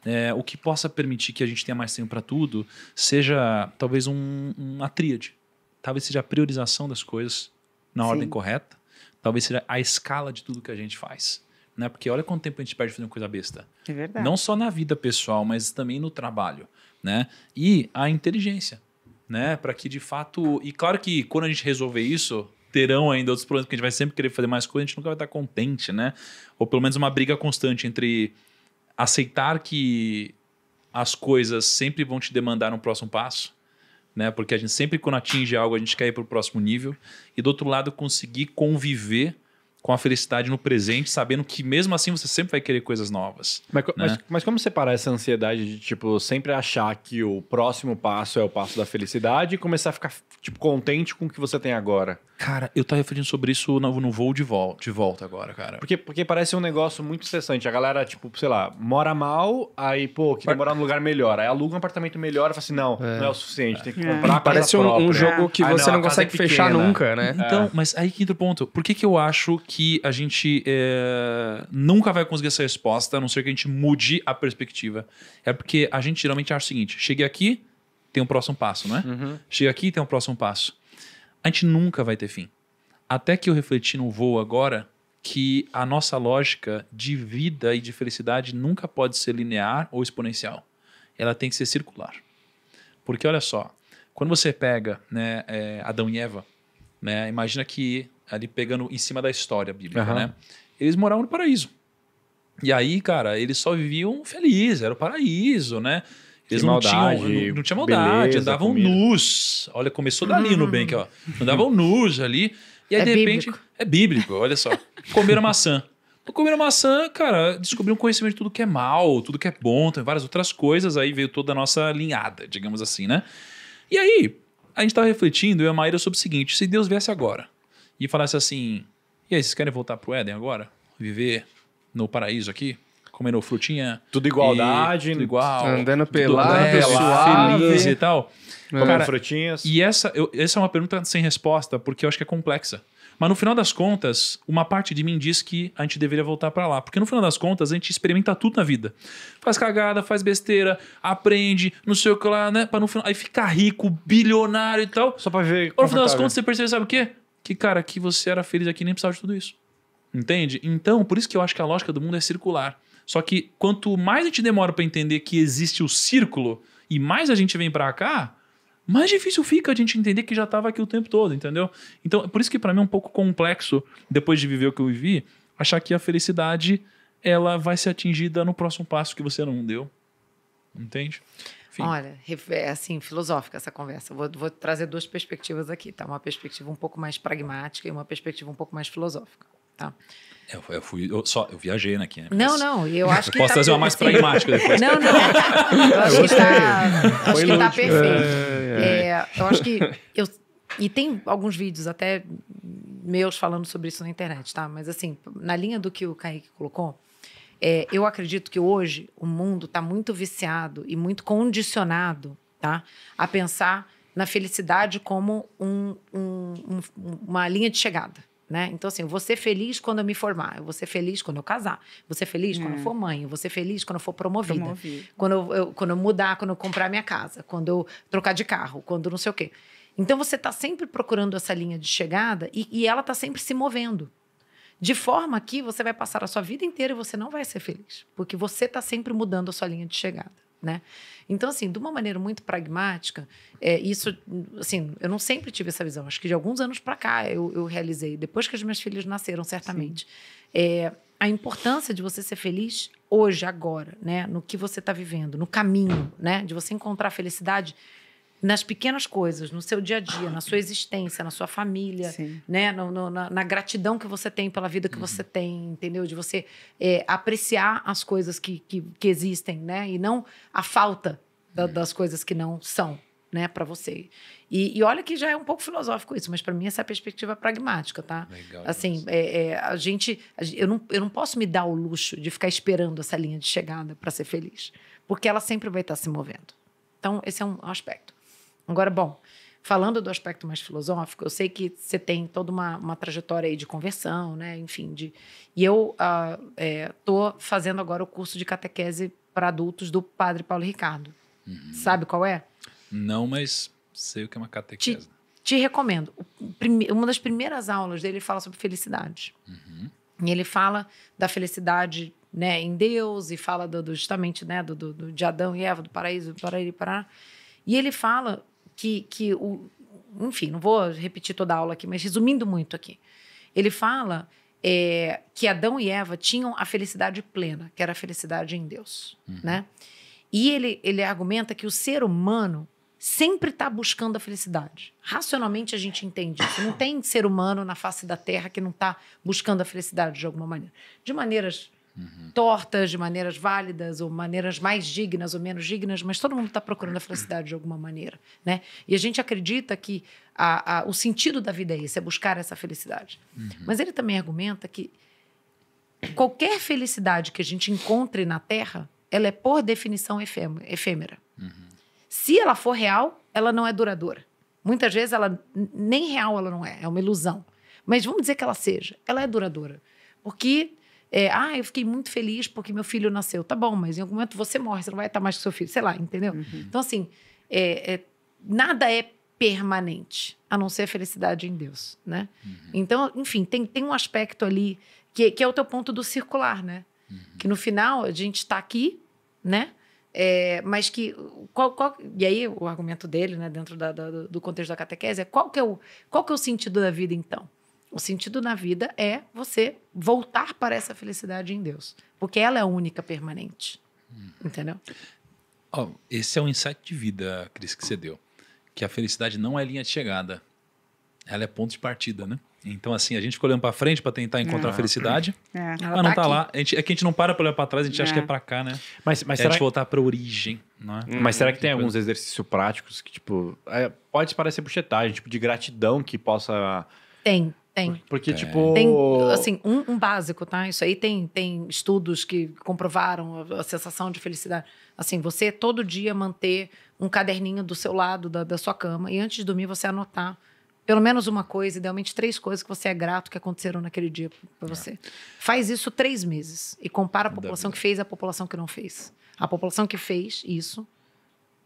é, o que possa permitir que a gente tenha mais tempo para tudo seja talvez um, uma tríade Talvez seja a priorização das coisas na Sim. ordem correta. Talvez seja a escala de tudo que a gente faz. Né? Porque olha quanto tempo a gente perde fazendo coisa besta. É verdade. Não só na vida pessoal, mas também no trabalho. Né? E a inteligência. Né? Para que de fato. E claro que quando a gente resolver isso, terão ainda outros problemas, porque a gente vai sempre querer fazer mais coisa, a gente nunca vai estar contente, né? Ou pelo menos uma briga constante entre aceitar que as coisas sempre vão te demandar um próximo passo né? Porque a gente sempre, quando atinge algo, a gente quer ir para o próximo nível. E do outro lado, conseguir conviver com a felicidade no presente, sabendo que mesmo assim você sempre vai querer coisas novas. Mas, né? mas, mas, como separar essa ansiedade de, tipo, sempre achar que o próximo passo é o passo da felicidade e começar a ficar, tipo, contente com o que você tem agora? Cara, eu tava refletindo sobre isso no, no voo de, vol de volta agora, cara. Porque, porque parece um negócio muito estressante. A galera, tipo, sei lá, mora mal, aí, pô, queria morar num lugar melhor. Aí aluga um apartamento melhor e fala assim, não, é. não é o suficiente, tem que é. comprar Parece um, um, jogo que ah, você não, não é consegue é fechar nunca, né? Então, é. mas aí que entra o ponto. Por que que eu acho que que a gente é, nunca vai conseguir essa resposta, a não ser que a gente mude a perspectiva. É porque a gente geralmente acha o seguinte: cheguei aqui, tem um próximo passo, não é? Uhum. Cheguei aqui, tem um próximo passo. A gente nunca vai ter fim. Até que eu refleti no voo agora que a nossa lógica de vida e de felicidade nunca pode ser linear ou exponencial. Ela tem que ser circular. Porque olha só, quando você pega né, é, Adão e Eva, né, imagina que ali pegando em cima da história bíblica, uhum. né? Eles moravam no paraíso. E aí, cara, eles só viviam felizes, era o paraíso, né? Eles não, maldade, tinham, não, não tinha maldade, beleza, andavam comida. nus. Olha, começou dali no bem uhum. que ó. Andavam nus ali. E aí, é de repente, bíblico. é bíblico, olha só. Comeram maçã. Então, comeram maçã, cara, descobriram conhecimento de tudo que é mal, tudo que é bom, tem várias outras coisas. Aí veio toda a nossa linhada, digamos assim, né? E aí, a gente tava refletindo, eu e a Maíra, sobre o seguinte: se Deus viesse agora, e falasse assim: e aí, vocês querem voltar pro Éden agora? Viver no paraíso aqui? Comendo frutinha. Tudo igualdade. tudo igual. Andando pelado, Feliz e tal. É. Comendo Cara, frutinhas. E essa, eu, essa é uma pergunta sem resposta, porque eu acho que é complexa. Mas no final das contas, uma parte de mim diz que a gente deveria voltar para lá. Porque no final das contas, a gente experimenta tudo na vida. Faz cagada, faz besteira, aprende, não sei o que lá, né? Pra no final, aí ficar rico, bilionário e tal. Só pra ver. no final das contas, você percebe, sabe o quê? que, cara, que você era feliz aqui e nem precisava de tudo isso. Entende? Então, por isso que eu acho que a lógica do mundo é circular. Só que quanto mais a gente demora para entender que existe o círculo e mais a gente vem para cá, mais difícil fica a gente entender que já estava aqui o tempo todo, entendeu? Então, é por isso que para mim é um pouco complexo, depois de viver o que eu vivi, achar que a felicidade ela vai ser atingida no próximo passo que você não deu. Entende? Enfim. Olha, é assim, filosófica essa conversa. Vou, vou, trazer duas perspectivas aqui, tá? Uma perspectiva um pouco mais pragmática e uma perspectiva um pouco mais filosófica, tá? É, eu, eu fui, eu só, eu viajei aqui, né? Mas não, não, eu acho que. Posso tá trazer uma mais assim, pragmática depois. Não, não. Eu acho que tá, acho que tá perfeito. É, é, é. eu acho que. Eu, e tem alguns vídeos até meus falando sobre isso na internet, tá? Mas assim, na linha do que o Kaique colocou é, eu acredito que hoje o mundo está muito viciado e muito condicionado tá, a pensar na felicidade como um, um, um, uma linha de chegada. Né? Então, assim, eu vou ser feliz quando eu me formar, eu vou ser feliz quando eu casar, eu vou ser feliz é. quando eu é. for mãe, eu vou ser feliz quando eu for promovida, quando eu, eu, quando eu mudar, quando eu comprar minha casa, quando eu trocar de carro, quando não sei o quê. Então, você está sempre procurando essa linha de chegada e, e ela está sempre se movendo. De forma que você vai passar a sua vida inteira e você não vai ser feliz, porque você está sempre mudando a sua linha de chegada. Né? Então, assim, de uma maneira muito pragmática, é, isso, assim, eu não sempre tive essa visão. Acho que de alguns anos para cá eu, eu, realizei, depois que as minhas filhas nasceram, certamente, é, a importância de você ser feliz hoje, agora, né? No que você está vivendo, no caminho, né? De você encontrar felicidade nas pequenas coisas, no seu dia a dia, na sua existência, na sua família, né? No, no, na, na, gratidão que você tem pela vida que uhum. você tem, entendeu? De você é, apreciar as coisas que, que, que, existem, né? E não a falta da, uhum. das coisas que não são, né? Para você. E, e, olha que já é um pouco filosófico isso, mas para mim essa é a perspectiva pragmática, tá? Legal, assim, é, é, a gente, eu, não, eu não posso me dar o luxo de ficar esperando essa linha de chegada para ser feliz, porque ela sempre vai estar se movendo. Então, esse é um aspecto. Agora, bom, falando do aspecto mais filosófico, eu sei que você tem toda uma, uma trajetória aí de conversão, né? Enfim, de... e eu estou uh, ah, é, fazendo agora o curso de catequese para adultos do Padre Paulo Ricardo. Uhum. Sabe qual é? Não, mas sei o que é uma catequese. Te, te recomendo. Prime... Uma das primeiras aulas dele fala sobre felicidade. Uhum. E ele fala da felicidade né, em Deus e fala do, do justamente né, do, do, de Adão e Eva, do paraíso, do paraíso e E ele fala que, que o, enfim, não vou repetir toda a aula aqui, mas resumindo muito aqui, ele fala é, que Adão e Eva tinham a felicidade plena, que era a felicidade em Deus, uhum. né? E ele, ele argumenta que o ser humano sempre está buscando a felicidade. Racionalmente a gente entende isso. Não tem ser humano na face da Terra que não está buscando a felicidade de alguma maneira. De maneiras Uhum. tortas de maneiras válidas ou maneiras mais dignas ou menos dignas, mas todo mundo está procurando a felicidade de alguma maneira, né? E a gente acredita que a, a, o sentido da vida é esse, é buscar essa felicidade. Uhum. Mas ele também argumenta que qualquer felicidade que a gente encontre na Terra, ela é por definição efêmera. Uhum. Se ela for real, ela não é duradoura. Muitas vezes ela nem real ela não é, é uma ilusão. Mas vamos dizer que ela seja, ela é duradoura, porque é, ah, eu fiquei muito feliz porque meu filho nasceu. Tá bom, mas em algum momento você morre, você não vai estar mais com seu filho, sei lá, entendeu? Uhum. Então, assim, é, é, nada é permanente, a não ser a felicidade em Deus, né? Uhum. Então, enfim, tem, tem um aspecto ali que, que é o teu ponto do circular, né? Uhum. Que no final a gente está aqui, né? É, mas que qual, qual, e aí o argumento dele, né, dentro da, da, do contexto da catequese, é qual que é o qual que é o sentido da vida então? O sentido na vida é você voltar para essa felicidade em Deus, porque ela é única, permanente. Hum. Entendeu? Oh, esse é um insight de vida, Cris, que você deu. Que a felicidade não é linha de chegada, ela é ponto de partida, né? Então, assim, a gente fica olhando para frente para tentar encontrar a felicidade, é. mas ah, tá não tá, tá lá. Gente, é que a gente não para para olhar para trás, a gente é. acha que é para cá, né? Mas, mas é será a que... voltar a origem, né? Hum. Mas será que uhum. tem alguns exercícios práticos que, tipo, é, pode parecer buchetagem, tipo, de gratidão que possa... Tem. Tem. Porque, tipo. Tem, assim, um, um, básico, tá? Isso aí tem, tem estudos que comprovaram a, a, sensação de felicidade. Assim, você todo dia manter um caderninho do seu lado, da, da sua cama, e antes de dormir você anotar pelo menos uma coisa, idealmente três coisas que você é grato que aconteceram naquele dia para é. você. É. Faz isso três meses e compara a população que fez e a população que não fez. A população que fez isso,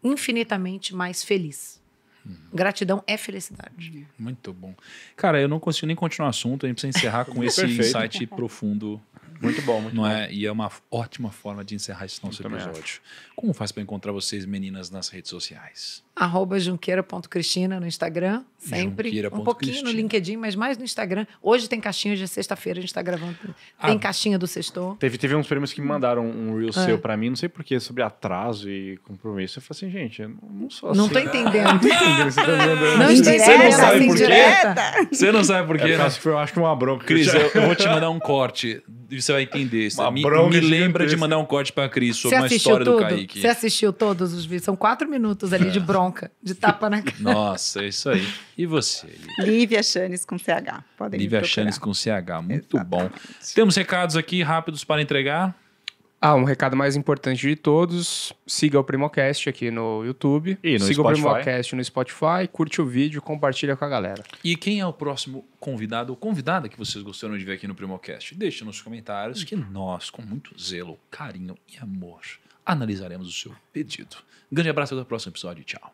infinitamente mais feliz. Uhum. Gratidão é felicidade. Muito bom. Cara, eu não consigo nem continuar o assunto, a gente precisa encerrar com esse insight profundo muito bom, muito não bom. É? E é uma ótima forma de encerrar esse nosso muito episódio. Como faz para encontrar vocês, meninas, nas redes sociais? Arroba junqueira.cristina no Instagram, sempre. Um pouquinho no LinkedIn, mas mais no Instagram. Hoje tem caixinha de é sexta-feira, a gente está gravando. Tem ah, caixinha do sextor. Teve, teve uns prêmios que me mandaram um reel é. seu para mim, não sei porquê, sobre atraso e compromisso. Eu falei assim, gente, eu não sou assim. Não tô entendendo. não tô entendendo. Você, tá não, não assim, sabe assim, por quê? Direta. Você não sabe por é, quê? É, eu acho que foi, acho que uma bronca. Cris, eu, eu vou te mandar um corte você vai entender. Uma me, me lembra de mandar um corte para Cris sobre uma história tudo? do Kaique. Você assistiu todos os vídeos? São quatro minutos ali de é. bronca, de tapa na cara. Nossa, é isso aí. E você? Lívia Chanes com CH. Podem Lívia Chanes com CH. Muito Exatamente. bom. Temos recados aqui rápidos para entregar? Ah, um recado mais importante de todos: siga o Primocast aqui no YouTube. E no siga Spotify. o Primocast no Spotify, curte o vídeo, compartilha com a galera. E quem é o próximo convidado ou convidada que vocês gostaram de ver aqui no Primocast? Deixe nos comentários que nós, com muito zelo, carinho e amor, analisaremos o seu pedido. Um grande abraço até o próximo episódio. Tchau.